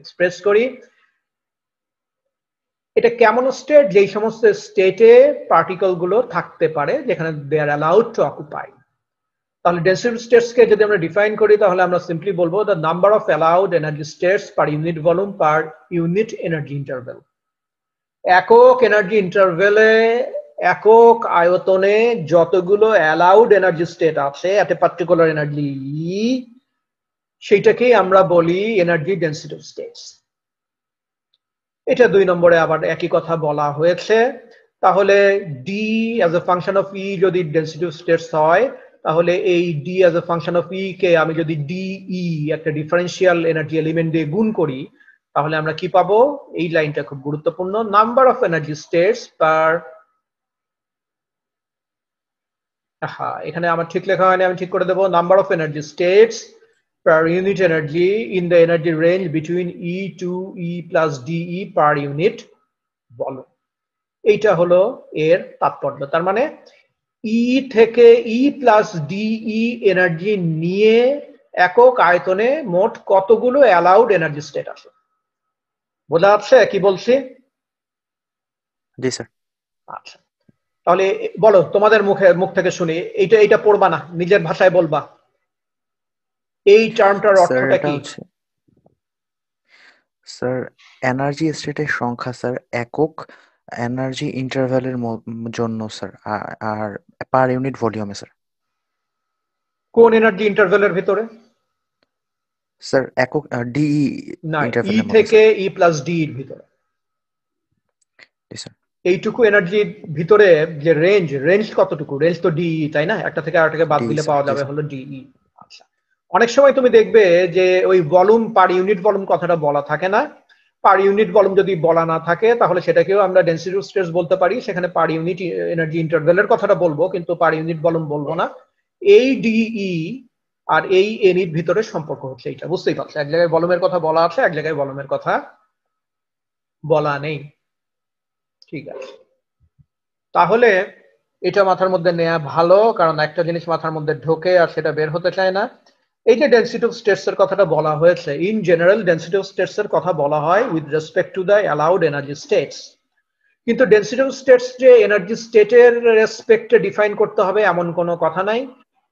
এক্সপ্রেস করি এটা কেমন স্টেট যেই সমস্ত স্টেটে পার্টিকল গুলো থাকতে পারে যেখানে they are allowed to occupy তাহলে ডেন্সিটি স্টেটস কে যদি আমরা ডিফাইন করি তাহলে আমরা সিম্পলি বলবো the number of allowed energy states per unit volume per unit energy interval একক এনার্জি ইন্টারভেলে একক আয়তনে যতগুলো অ্যালাউড এনার্জি স্টেট আছে এট এ পার্টিকুলার এনার্জি সেইটাকেই আমরা বলি এনার্জি ডেন্সিটি স্টেটস এটা দুই নম্বরে আবার একই কথা বলা হয়েছে তাহলে D as a function of E যদি ডেন্সিটি স্টেটস হয় তাহলে এই D as a function of E কে আমি যদি ডি ই e, একটা ডিফারেন্সিয়াল এনার্জি এলিমেন্ট দিয়ে গুণ করি তাহলে আমরা কি পাবো এই লাইনটা খুব গুরুত্বপূর্ণ number of energy states per হ্যাঁ এখানে আমার ঠিক লেখা হয়নি আমি ঠিক করে দেবো number of energy states per unit energy in the energy range between E to E plus DE per unit volume. এইটা হলো এর তাৎপর্য তার মানে ই e থেকে ই প্লাস ডিই এনার্জি নিয়ে একক আয়তনে মোট কতগুলো অ্যালাউড এনার্জি স্টেট আছে বোঝা যাচ্ছে কি বলছি জি স্যার আচ্ছা তাহলে বলো তোমাদের মুখে মুখ থেকে শুনি এইটা এইটা পড়বা না নিজের ভাষায় বলবা এই টার্মটার অর্থটা কি স্যার এনার্জি স্টেটের সংখ্যা স্যার একক এনার্জি ইন্টারভ্যালের জন্য স্যার আর পার ইউনিট ভলিউমে স্যার কোন এনার্জি ইন্টারভ্যালের ভিতরে স্যার একক ডি e না ই e থেকে ই প্লাস ডি এর ভিতরে এইটুকু এনার্জির ভিতরে যে রেঞ্জ রেঞ্জ কতটুকু রেঞ্জ তো ডি e, তাই না একটা থেকে আরেকটাকে বাদ দিলে পাওয়া যাবে হলো ডি অনেক সময় তুমি দেখবে যে ওই ভলিউম পার ইউনিট বলুম কথাটা বলা থাকে না পার ইউনিট বলুম যদি বলা না থাকে তাহলে সেটাকেও আমরা ডেন্সিটি স্ট্রেস বলতে পারি সেখানে পার ইউনিট এনার্জি ইন্টারভেলের কথাটা বলবো কিন্তু পার ইউনিট বলুম বলবো না এই ডিই e আর এই এনির e ভিতরে সম্পর্ক হচ্ছে এইটা বুঝতেই পারছো এক জায়গায় বলুমের কথা বলা আছে এক জায়গায় ভলিউমের কথা বলা নেই ঠিক আছে তাহলে এটা মাথার মধ্যে নেওয়া ভালো কারণ একটা জিনিস মাথার মধ্যে ঢোকে আর সেটা বের হতে চায় না এই যে ডেন্সিটি অফ স্টেটস এর কথাটা বলা হয়েছে in general density of states এর কথা বলা হয় with respect to the allowed energy states কিন্তু ডেন্সিটি অফ স্টেটস যে এনার্জি স্টেটের রেসপেক্টে ডিফাইন করতে হবে এমন কোনো কথা নাই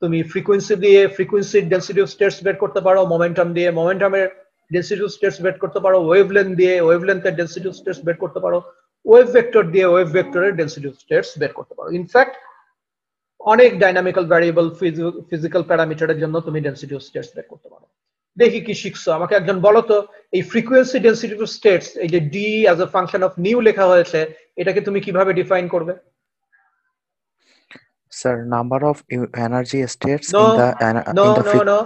তুমি ফ্রিকোয়েন্সি দিয়ে ফ্রিকোয়েন্সির ডেন্সিটি অফ স্টেটস বের করতে পারো মোমেন্টাম দিয়ে মোমেন্টামের ডেন্সিটি অফ স্টেটস বের করতে পারো ওয়েভলেন্থ দিয়ে ওয়েভলেন্থের ডেন্সিটি অফ স্টেটস বের করতে পারো ওয়েভ ভেক্টর দিয়ে ওয়েভ ভেক্টরের ডেন্সিটি অফ স্টেটস বের করতে পারো ইনফ্যাক্ট অনেক ডাইনামিক্যাল ভ্যারিয়েবল ফিজিক্যাল প্যারামিটারের জন্য তুমি ডেন্সিটি স্টেটস বের করতে পারো দেখি কি শিখছো আমাকে একজন বলো তো এই ফ্রিকুয়েন্সি ডেন্সিটি অফ স্টেটস এই যে D as a function of nu লেখা হয়েছে এটাকে তুমি কিভাবে ডিফাইন করবে sir number of energy states in the no no no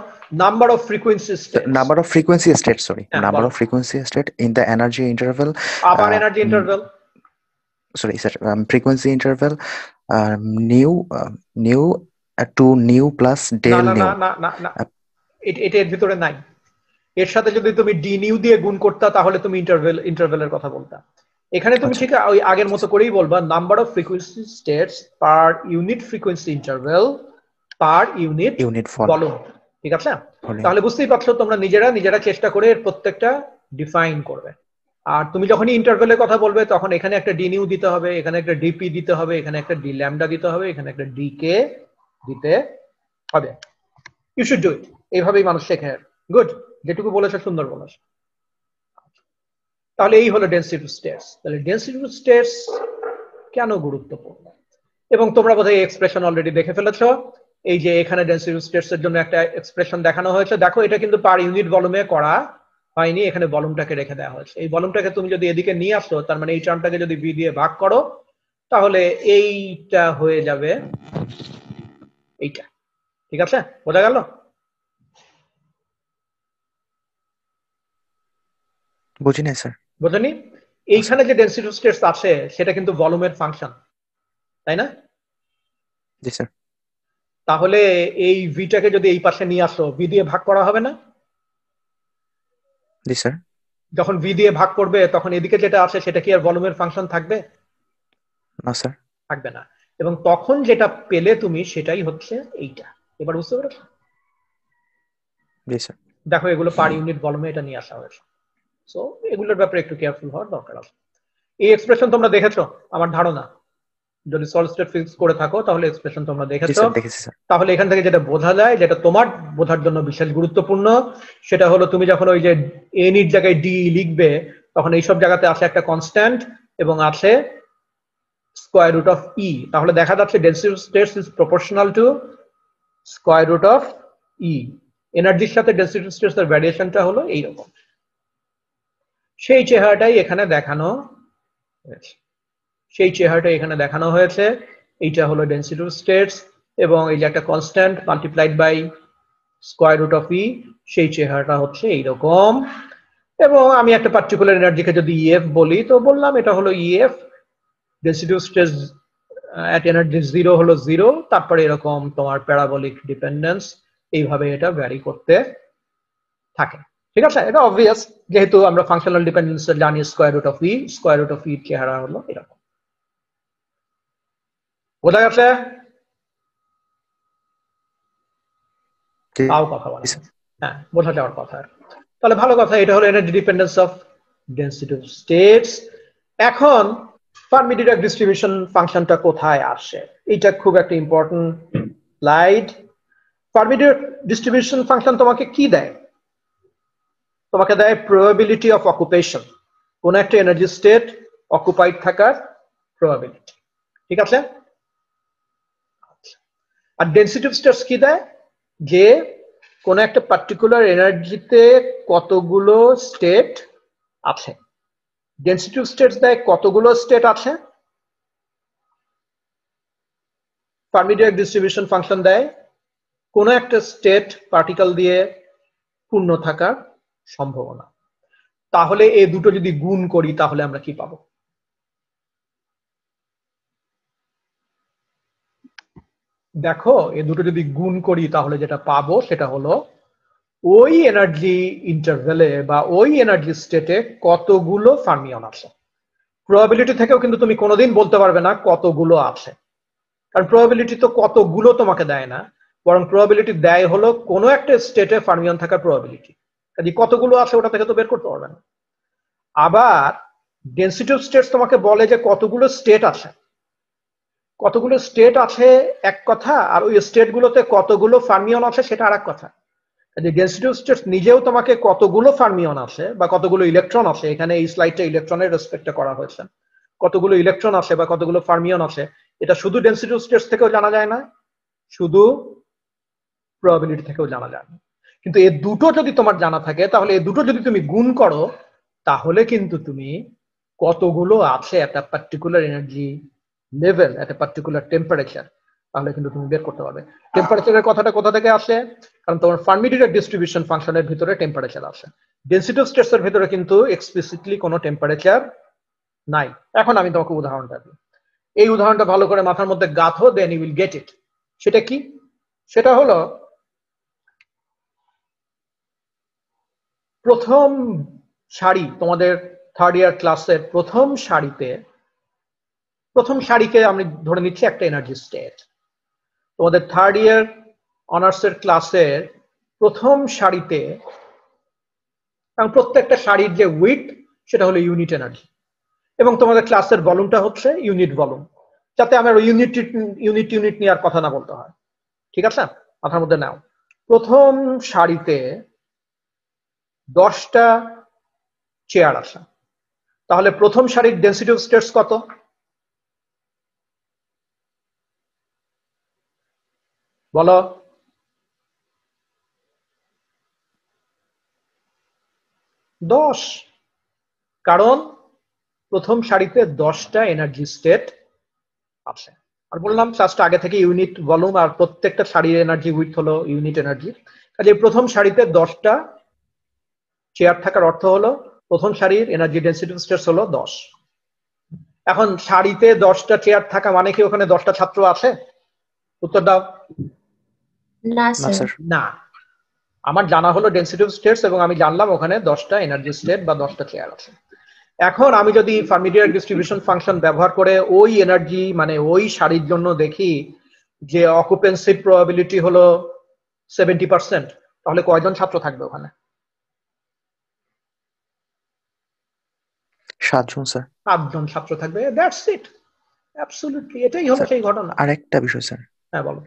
number of frequency state number of frequency state sorry number of frequency state in the energy interval আবার energy interval sorry sir, um, frequency interval um, new uh, um, new uh, to new plus del না না না না না এটা uh, এর ভিতরে নাই এর সাথে যদি তুমি ডি নিউ দিয়ে গুণ করতা তাহলে তুমি ইন্টারভেল ইন্টারভেলের কথা বলতা এখানে তুমি আচ্ছা। ঠিক ওই আগের মতো করেই বলবা number of frequency states per unit frequency interval per unit unit volume ঠিক আছে তাহলে বুঝতেই পারছো তোমরা নিজেরা নিজেরা চেষ্টা করে এর প্রত্যেকটা ডিফাইন করবে আর তুমি যখনই ইন্টারভেলের কথা বলবে তখন এখানে একটা ডি নিউ দিতে হবে এখানে একটা ডিপি দিতে হবে এখানে একটা ডি ল্যামডা দিতে হবে এখানে একটা ডি কে দিতে হবে ইউ শুড ডু ইট এইভাবেই মানুষ শেখে গুড যেটুকু বলেছে সুন্দর বলেছ তাহলে এই হলো ডেন্সিটি স্টেটস তাহলে ডেন্সিটি স্টেটস কেন গুরুত্বপূর্ণ এবং তোমরা বোধহয় এক্সপ্রেশন অলরেডি দেখে ফেলেছ এই যে এখানে ডেন্সিটি স্টেটস এর জন্য একটা এক্সপ্রেশন দেখানো হয়েছে দেখো এটা কিন্তু পার ইউনিট ভলিউমে করা হয়নি এখানে বলমটাকে রেখে দেওয়া হয়েছে এই বলমটাকে তুমি যদি এদিকে নিয়ে আসো তার মানে এই টার্মটাকে যদি বি দিয়ে ভাগ করো তাহলে এইটা হয়ে যাবে এইটা ঠিক আছে বোঝা গেল বুঝিনি স্যার বুঝেনি এইখানে যে ডেন্সিটি স্টেটস আছে সেটা কিন্তু ভলিউমের ফাংশন তাই না জি স্যার তাহলে এই ভিটাকে যদি এই পাশে নিয়ে আসো ভি দিয়ে ভাগ করা হবে না জি স্যার যখন ভি দিয়ে ভাগ করবে তখন এদিকে যেটা আসে সেটা কি আর ভলিউমের ফাংশন থাকবে না স্যার থাকবে না এবং তখন যেটা পেলে তুমি সেটাই হচ্ছে এইটা এবার বুঝতে পেরেছো জি স্যার দেখো এগুলো পার ইউনিট ভলিউমে এটা নিয়ে আসা হয়েছে সো এগুলোর ব্যাপারে একটু কেয়ারফুল হওয়ার দরকার আছে এই এক্সপ্রেশন তোমরা দেখেছো আমার ধারণা যদি সলিড স্টেট ফিক্স করে থাকো তাহলে এক্সপ্রেশন তোমরা দেখেছো তাহলে এখান থেকে যেটা বোঝা যায় যেটা তোমার বোঝার জন্য বিশেষ গুরুত্বপূর্ণ সেটা হলো তুমি যখন ওই যে এন এর জায়গায় ডি লিখবে তখন এইসব জায়গাতে আছে একটা কনস্ট্যান্ট এবং আছে স্কোয়ার রুট অফ ই তাহলে দেখা যাচ্ছে density states is proportional to square root of E এনার্জির সাথে ডেন্সিটি স্টেটস এর ভ্যারিয়েশনটা হলো এইরকম সেই চেহারাটাই এখানে দেখানো হয়েছে সেই চেহারাটা এখানে দেখানো হয়েছে এইটা হলো ডেন্সিটি স্টেটস এবং এই যে একটা constant multiplied by square root of E সেই চেহারাটা হচ্ছে এইরকম এবং আমি একটা পার্টিকুলার এনার্জিকে যদি ইএফ e বলি তো বললাম এটা হলো EF density states at energy zero হলো জিরো তারপরে এরকম তোমার প্যারাবলিক ডিপেন্ডেন্স এইভাবে এটা ভ্যারি করতে থাকে ঠিক আছে এটা অবভিয়াস যেহেতু আমরা ফাংশনাল ডিপেন্ডেন্স জানি square root of E square root of E চেহারা হলো এরকম বোঝা গেছে তাও কথা বলা হ্যাঁ বোঝা যাওয়ার কথা তাহলে ভালো কথা এটা হলো energy dependence of density of states এখন পারমিটিভ ডিস্ট্রিবিউশন ফাংশনটা কোথায় আসে এটা খুব একটা important light permittive distribution function তোমাকে কি দেয় তোমাকে দেয় প্রবাবিলিটি অফ অকুপেশন কোন একটা এনার্জি স্টেট অকুপাইড থাকার প্রবাবিলিটি ঠিক আছে আর ডেন্সিটিভ স্টেটস কি দেয় যে কোন একটা পার্টিকুলার এনার্জিতে কতগুলো স্টেট আছে ডেন্সিটিভ স্টেটস দেয় কতগুলো স্টেট আছে পারমিডিয়ার ডিস্ট্রিবিউশন ফাংশন দেয় কোনো একটা স্টেট পার্টিকেল দিয়ে পূর্ণ থাকার সম্ভাবনা তাহলে এই দুটো যদি গুণ করি তাহলে আমরা কি পাবো দেখো এ দুটো যদি গুণ করি তাহলে যেটা পাবো সেটা হলো ওই এনার্জি ইন্টারভেলে বা ওই এনার্জি স্টেটে কতগুলো ফার্মিয়ন আছে প্রবাবিলিটি থেকেও কিন্তু তুমি কোনোদিন বলতে পারবে না কতগুলো আছে কারণ প্রবাবিলিটি তো কতগুলো তোমাকে দেয় না বরং প্রবাবিলিটি দেয় হলো কোনো একটা স্টেটে ফার্মিয়ন থাকার প্রবাবিলিটি কাজে কতগুলো আছে ওটা থেকে তো বের করতে পারবে না আবার ডেন্সিটি অফ স্টেটস তোমাকে বলে যে কতগুলো স্টেট আছে কতগুলো স্টেট আছে এক কথা আর ওই স্টেটগুলোতে কতগুলো ফার্মিয়ন আছে সেটা আর এক কথা যে স্টেট নিজেও তোমাকে কতগুলো ফার্মিয়ন আছে বা কতগুলো ইলেকট্রন আছে এখানে এই স্লাইডটা ইলেকট্রনের রেসপেক্টে করা হয়েছে কতগুলো ইলেকট্রন আছে বা কতগুলো ফার্মিয়ন আছে এটা শুধু ডেন্সিটি স্টেটস থেকেও জানা যায় না শুধু প্রবাবিলিটি থেকেও জানা যায় না কিন্তু এ দুটো যদি তোমার জানা থাকে তাহলে এ দুটো যদি তুমি গুণ করো তাহলে কিন্তু তুমি কতগুলো আছে একটা particular energy level at a particular temperature তাহলে কিন্তু তুমি বের করতে পারবে টেম্পারেচারের কথাটা কোথা থেকে আসে কারণ তোমার ফার্মিডিটার ডিস্ট্রিবিউশন ফাংশনের ভিতরে টেম্পারেচার আসে ডেন্সিটি অফ স্টেটস এর ভিতরে কিন্তু এক্সপ্লিসিটলি কোনো টেম্পারেচার নাই এখন আমি তোমাকে উদাহরণটা দিই এই উদাহরণটা ভালো করে মাথার মধ্যে গাঁথো then you will get it সেটা কি সেটা হলো প্রথম শাড়ি তোমাদের থার্ড ইয়ার ক্লাসের প্রথম শাড়িতে প্রথম সারিকে আমি ধরে নিচ্ছি একটা এনার্জি স্টেট তোমাদের থার্ড ইয়ার অনার্সের ক্লাসের প্রথম সারিতে এবং প্রত্যেকটা শাড়ির যে উইট সেটা হলো ইউনিট এনার্জি এবং তোমাদের ক্লাসের ভলুমটা হচ্ছে ইউনিট ভলুম যাতে আমার ইউনিট ইউনিট ইউনিট নিয়ে আর কথা না বলতে হয় ঠিক আছে মাথার মধ্যে নাও প্রথম শাড়িতে দশটা চেয়ার আসা তাহলে প্রথম শাড়ির ডেন্সিটি অফ স্টেটস কত বলো দশ কারণ প্রথম সারিতে দশটা এনার্জি স্টেট আছে আর বললাম চার্জটা আগে থেকে ইউনিট বলুন আর প্রত্যেকটা শাড়ির এনার্জি উইথ হলো ইউনিট এনার্জি কাজে প্রথম শাড়িতে দশটা চেয়ার থাকার অর্থ হলো প্রথম শাড়ির এনার্জি ডেন্সিটি স্টেটস হলো দশ এখন শাড়িতে দশটা চেয়ার থাকা মানে কি ওখানে দশটা ছাত্র আছে উত্তর দাও না আমার জানা হলো অফ স্টেটস এবং আমি জানলাম ওখানে দশটা এনার্জি স্টেট বা দশটা চেয়ার আছে এখন আমি যদি ফার্মিডিয়ার ডিস্ট্রিবিউশন ফাংশন ব্যবহার করে ওই এনার্জি মানে ওই শাড়ির জন্য দেখি যে অকুপেন্সি প্রবাবিলিটি হলো সেভেন্টি পার্সেন্ট তাহলে কয়জন ছাত্র থাকবে ওখানে সাতজন স্যার সাতজন ছাত্র থাকবে দ্যাটস ইট অ্যাবসলিউটলি এটাই হলো সেই ঘটনা আরেকটা বিষয় স্যার হ্যাঁ বলো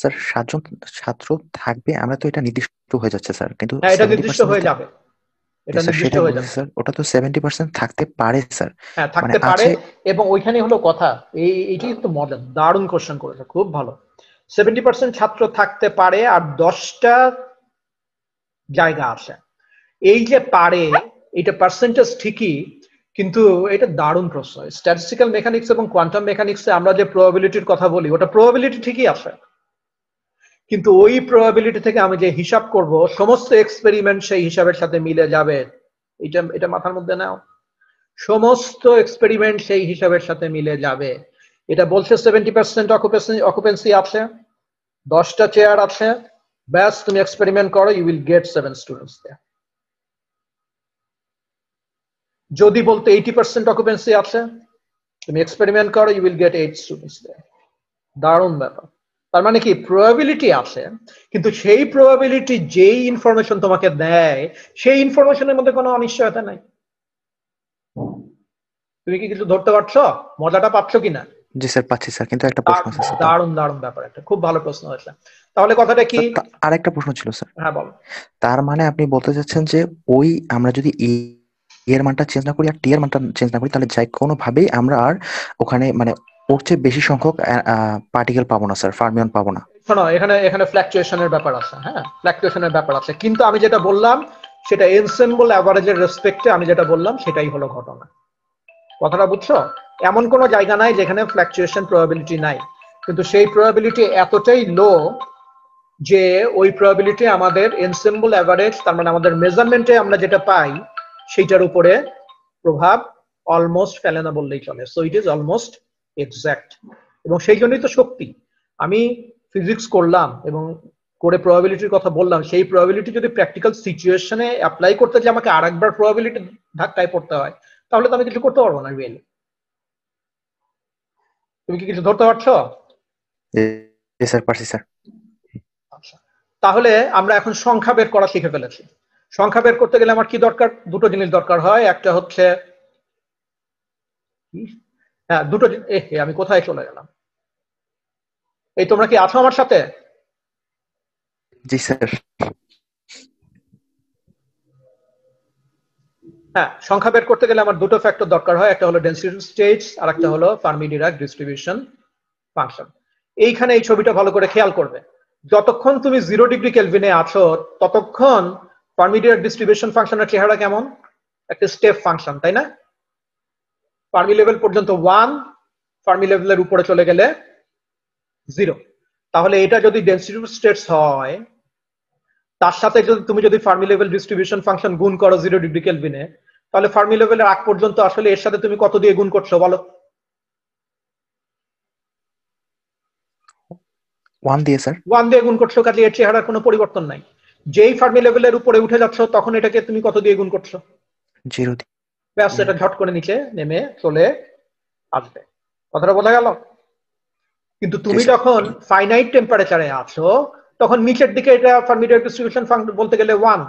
স্যার সাতজন ছাত্র থাকবে আমরা তো এটা নির্দিষ্ট হয়ে যাচ্ছে স্যার কিন্তু হ্যাঁ, এটা নির্দিষ্ট হয়ে যাবে ওটা তো থাকতে পারে স্যার হ্যাঁ, মানে থাকতে পারে এবং হলো কথা এই তো মডেল দারুণ কোশ্চেন করেছে খুব ভালো ছাত্র থাকতে পারে আর দশটা জায়গা আসে এই যে পারে এটা পার্সেন্টেজ ঠিকই কিন্তু এটা দারুণ প্রশ্ন স্ট্যাটিস্টিক্যাল মেকানিক্স এবং কোয়ান্টাম মেকানিক্সে আমরা যে প্রবাবিলিটির কথা বলি ওটা প্রবাবিলিটি ঠিকই আসে কিন্তু ওই প্রবাবিলিটি থেকে আমি যে হিসাব করব সমস্ত এক্সপেরিমেন্ট সেই হিসাবের সাথে মিলে যাবে এটা এটা মাথার মধ্যে নাও সমস্ত এক্সপেরিমেন্ট সেই হিসাবের সাথে মিলে যাবে এটা বলছে সেভেন্টি পার্সেন্ট অকুপেন্সি অকুপেন্সি আছে দশটা চেয়ার আছে ব্যাস তুমি এক্সপেরিমেন্ট করো you will get seven students যদি বলতে এইটি পার্সেন্ট অকুপেন্সি আছে তুমি এক্সপেরিমেন্ট করো you will get eight students দেয় দারুণ ব্যাপার তার মানে কি প্রবাবিলিটি আছে কিন্তু সেই প্রবাবিলিটি যেই ইনফরমেশন তোমাকে দেয় সেই ইনফরমেশনের মধ্যে কোনো অনিশ্চয়তা নাই তুমি কি কিছু ধরতে পারছো মজাটা পাচ্ছ কিনা জি স্যার পাচ্ছি স্যার কিন্তু একটা প্রশ্ন আছে দারুণ দারুণ ব্যাপার একটা খুব ভালো প্রশ্ন আছে তাহলে কথাটা কি আরেকটা প্রশ্ন ছিল স্যার হ্যাঁ বলো তার মানে আপনি বলতে চাচ্ছেন যে ওই আমরা যদি e এর মানটা চেঞ্জ না করি আর টি এর মানটা চেঞ্জ না করি তাহলে যাই ভাবেই আমরা আর ওখানে মানে ওর বেশি সংখ্যক পার্টিকেল পাবো না স্যার ফার্মিয়ন পাবো না শোনো এখানে এখানে ফ্ল্যাকচুয়েশনের ব্যাপার আছে হ্যাঁ ফ্ল্যাকচুয়েশনের ব্যাপার আছে কিন্তু আমি যেটা বললাম সেটা এনসেম্বল অ্যাভারেজের রেসপেক্টে আমি যেটা বললাম সেটাই হলো ঘটনা কথাটা বুঝছো এমন কোনো জায়গা নাই যেখানে ফ্ল্যাকচুয়েশন প্রবাবিলিটি নাই কিন্তু সেই প্রবাবিলিটি এতটাই লো যে ওই প্রবাবিলিটি আমাদের এনসেম্বল অ্যাভারেজ তার মানে আমাদের মেজারমেন্টে আমরা যেটা পাই সেইটার উপরে প্রভাব অলমোস্ট ফেলে না বললেই চলে so it is almost exact এবং সেই জন্যই তো শক্তি আমি ফিজিক্স করলাম এবং করে প্রবাবিলিটির কথা বললাম সেই প্রবাবিলিটি যদি প্র্যাকটিক্যাল সিচুয়েশনে অ্যাপ্লাই করতে যে আমাকে আর একবার প্রবাবিলিটি ধাক্কায় পড়তে হয় তাহলে তো আমি কিছু করতে পারবো না রিয়েলি তুমি কি কিছু ধরতে পারছো আচ্ছা। তাহলে আমরা এখন সংখ্যা বের করা শিখে ফেলেছি সংখ্যা বের করতে গেলে আমার কি দরকার দুটো জিনিস দরকার হয় একটা হচ্ছে হ্যাঁ দুটো এ আমি কোথায় চলে গেলাম এই তোমরা কি আছো আমার সাথে জি স্যার হ্যাঁ সংখ্যা বের করতে গেলে আমার দুটো ফ্যাক্টর দরকার হয় একটা হলো ডেন্সিটি স্টেজ আর একটা হলো ফার্মি ডিরাক ডিস্ট্রিবিউশন ফাংশন এইখানে এই ছবিটা ভালো করে খেয়াল করবে যতক্ষণ তুমি জিরো ডিগ্রি কেলভিনে আছো ততক্ষণ ফার্মি ডিরাক ডিস্ট্রিবিউশন ফাংশনের চেহারা কেমন একটা স্টেপ ফাংশন তাই না ফার্মি লেভেল পর্যন্ত ওয়ান ফার্মি লেভেলের উপরে চলে গেলে জিরো তাহলে এটা যদি ডেন্সিটি স্টেটস হয় তার সাথে যদি তুমি যদি ফার্মি লেভেল ডিস্ট্রিবিউশন ফাংশন গুণ করো জিরো ডিগ্রি কেলভিনে তাহলে ফার্মি লেভেলের আগ পর্যন্ত আসলে এর সাথে তুমি কত দিয়ে গুণ করছো বলো ওয়ান দিয়ে স্যার ওয়ান দিয়ে গুণ করছো কাজে এর চেহারার কোনো পরিবর্তন নাই যেই ফার্মি লেভেলের উপরে উঠে যাচ্ছ তখন এটাকে তুমি কত দিয়ে গুণ করছো জিরো দিয়ে ব্যাস এটা ঝট করে নিচে নেমে চলে আসবে কথাটা বোঝা গেল কিন্তু তুমি যখন ফাইনাইট টেম্পারেচারে আছো তখন নিচের দিকে এটা ফার্মিডিয়াল ডিস্ট্রিবিউশন বলতে গেলে ওয়ান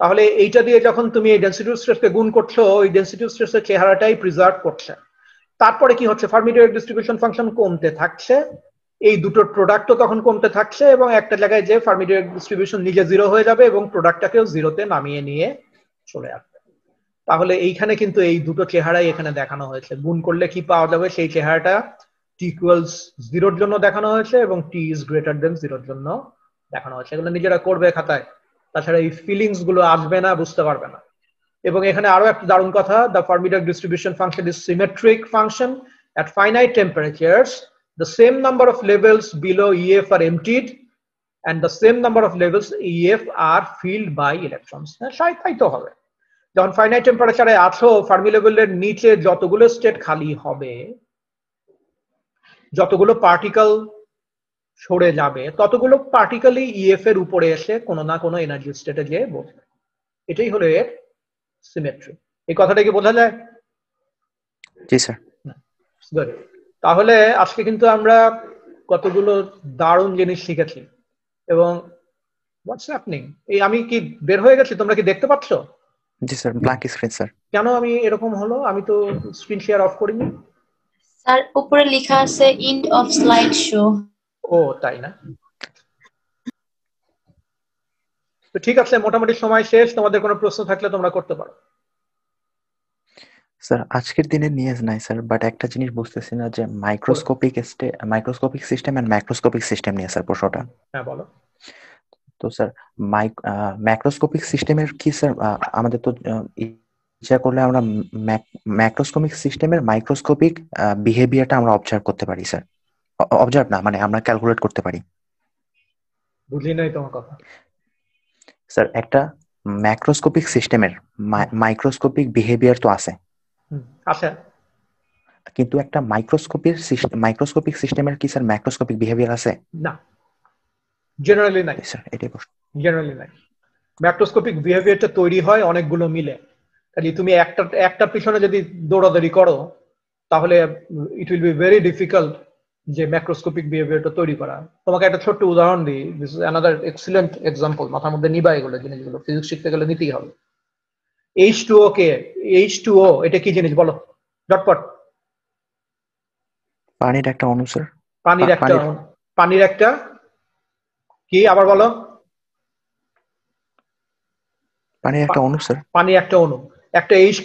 তাহলে এইটা দিয়ে যখন তুমি এই ডেন্সিটি স্ট্রেসকে গুণ করছো ওই ডেন্সিটি স্ট্রেসের চেহারাটাই প্রিজার্ভ করছে তারপরে কি হচ্ছে ফার্মিডিয়াল ডিস্ট্রিবিউশন ফাংশন কমতে থাকছে এই দুটোর প্রোডাক্টও তখন কমতে থাকছে এবং একটা জায়গায় যে ফার্মিডিয়াল ডিস্ট্রিবিউশন নিজে জিরো হয়ে যাবে এবং প্রোডাক্টটাকেও জিরোতে নামিয়ে নিয়ে চলে আসবে তাহলে এইখানে কিন্তু এই দুটো চেহারাই এখানে দেখানো হয়েছে গুণ করলে কি পাওয়া যাবে সেই চেহারাটা টি ইকুয়ালস জিরোর জন্য দেখানো হয়েছে এবং টি ইজ গ্রেটার দেন জিরোর জন্য দেখানো হয়েছে এগুলো নিজেরা করবে খাতায় তাছাড়া এই ফিলিংস গুলো আসবে না বুঝতে পারবে না এবং এখানে আরো একটা দারুণ কথা the Fermi Dirac distribution function is symmetric function at finite temperatures the same number of levels below EF are emptied and the same number of levels EF are filled by electrons হ্যাঁ তাই তো হবে যখন ফাইনাইট টেম্পারেচারে আছো ফার্মিলেবলের নিচে যতগুলো state খালি হবে যতগুলো পার্টিকল সরে যাবে ততগুলো পার্টিকলই ইএফ e এর উপরে এসে কোনো না কোনো এনার্জি স্টেটে গিয়ে বসবে এটাই হলো এর সিমেট্রি এই কথাটা কি বোঝা যায় জি স্যার তাহলে আজকে কিন্তু আমরা কতগুলো দারুণ জিনিস শিখেছি এবং হোয়াটস হ্যাপনিং এই আমি কি বের হয়ে গেছি তোমরা কি দেখতে পাচ্ছ জি স্যার স্ক্রিন স্যার কেন আমি এরকম হলো আমি তো স্ক্রিন শেয়ার অফ করিনি স্যার উপরে লেখা আছে এন্ড অফ স্লাইড শো ও তাই না তো ঠিক আছে মোটামুটি সময় শেষ তোমাদের কোনো প্রশ্ন থাকলে তোমরা করতে পারো স্যার আজকের দিনে নিয়ে নাই স্যার বাট একটা জিনিস বুঝতেছি না যে microscopic microscopic system and macroscopic system নিয়ে স্যার প্রশ্নটা হ্যাঁ বলো তো স্যার ম্যাক্রোস্কোপিক সিস্টেমের কি স্যার আমাদের তো ইচ্ছা করলে আমরা ম্যাক্রোস্কোপিক সিস্টেমের মাইক্রোস্কোপিক বিহেভিয়ারটা আমরা অবজার্ভ করতে পারি স্যার অবজার্ভ না মানে আমরা ক্যালকুলেট করতে পারি বুঝলি নাই তোমার কথা স্যার একটা ম্যাক্রোস্কোপিক সিস্টেমের মাইক্রোস্কোপিক বিহেভিয়ার তো আছে আছে কিন্তু একটা মাইক্রোস্কোপিক মাইক্রোস্কোপিক সিস্টেমের কি স্যার ম্যাক্রোস্কোপিক বিহেভিয়ার আছে না জেনারেলি নাই স্যার এটাই প্রশ্ন জেনারেলি নাই ম্যাক্রোস্কোপিক বিহেভিয়ারটা তৈরি হয় অনেকগুলো মিলে কাজে তুমি একটা একটা পিছনে যদি দৌড়াদৌড়ি করো তাহলে it will be very difficult যে ম্যাক্রোস্কোপিক বিহেভিয়ারটা তৈরি করা তোমাকে একটা ছোট্ট উদাহরণ দিই দিস অ্যানাদার এক্সিলেন্ট এক্সাম্পল মাথার মধ্যে নিবা এগুলো জিনিসগুলো ফিজিক্স শিখতে গেলে নিতেই হবে এইচ টু ও কে এইচ টু ও এটা কি জিনিস বলো ডটপট পানির একটা অনুসার পানির একটা পানির একটা কি আবার বলো পানি একটা অণু স্যার পানি একটা অণু একটা এইচ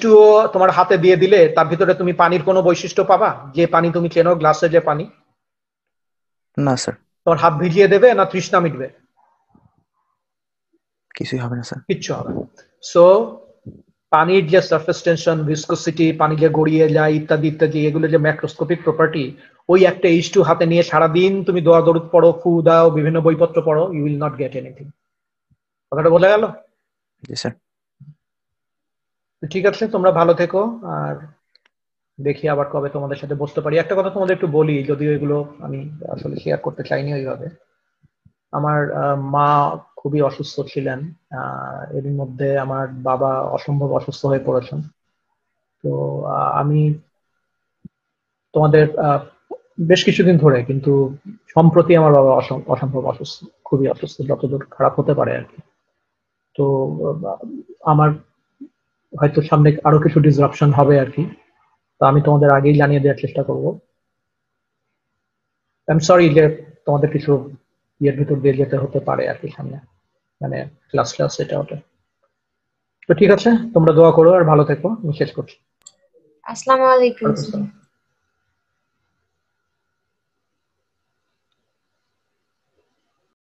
তোমার হাতে দিয়ে দিলে তার ভিতরে তুমি পানির কোনো বৈশিষ্ট্য পাবা যে পানি তুমি চেনো গ্লাসে যে পানি না স্যার তোমার হাত ভিজিয়ে দেবে না তৃষ্ণা মিটবে কিছুই হবে না স্যার কিচ্ছু হবে সো পানির যে সারফেস টেনশন ভিসকোসিটি পানি যে গড়িয়ে যায় ইত্যাদি ইত্যাদি এগুলো যে ম্যাক্রোস্কোপিক প্রপার্টি ওই একটা টু হাতে নিয়ে সারাদিন তুমি দোয়া দরুদ পড়ো ফু দাও বিভিন্ন বইপত্র পড়ো you will not get anything কথাটা বোঝা গেল ঠিক আছে তোমরা ভালো থেকো আর দেখি আবার কবে তোমাদের সাথে বসতে পারি একটা কথা তোমাদের একটু বলি যদিও এগুলো আমি আসলে শেয়ার করতে চাইনি ওইভাবে আমার মা খুবই অসুস্থ ছিলেন এর মধ্যে আমার বাবা অসম্ভব অসুস্থ হয়ে পড়েছেন তো আমি তোমাদের বেশ কিছুদিন ধরে কিন্তু সম্প্রতি আমার বাবা অসম্ভব অসুস্থ খুবই অসুস্থ যতদূর খারাপ হতে পারে আর কি তো আমার হয়তো সামনে আরো কিছু ডিসরাপশন হবে আর কি তো আমি তোমাদের আগেই জানিয়ে দেওয়ার চেষ্টা করবো আই এম সরি যে তোমাদের কিছু ইয়ের ভিতর দিয়ে যেতে হতে পারে আর কি সামনে মানে ক্লাস ক্লাস এটা ওটা তো ঠিক আছে তোমরা দোয়া করো আর ভালো থেকো আমি শেষ করছি আসসালামু আলাইকুম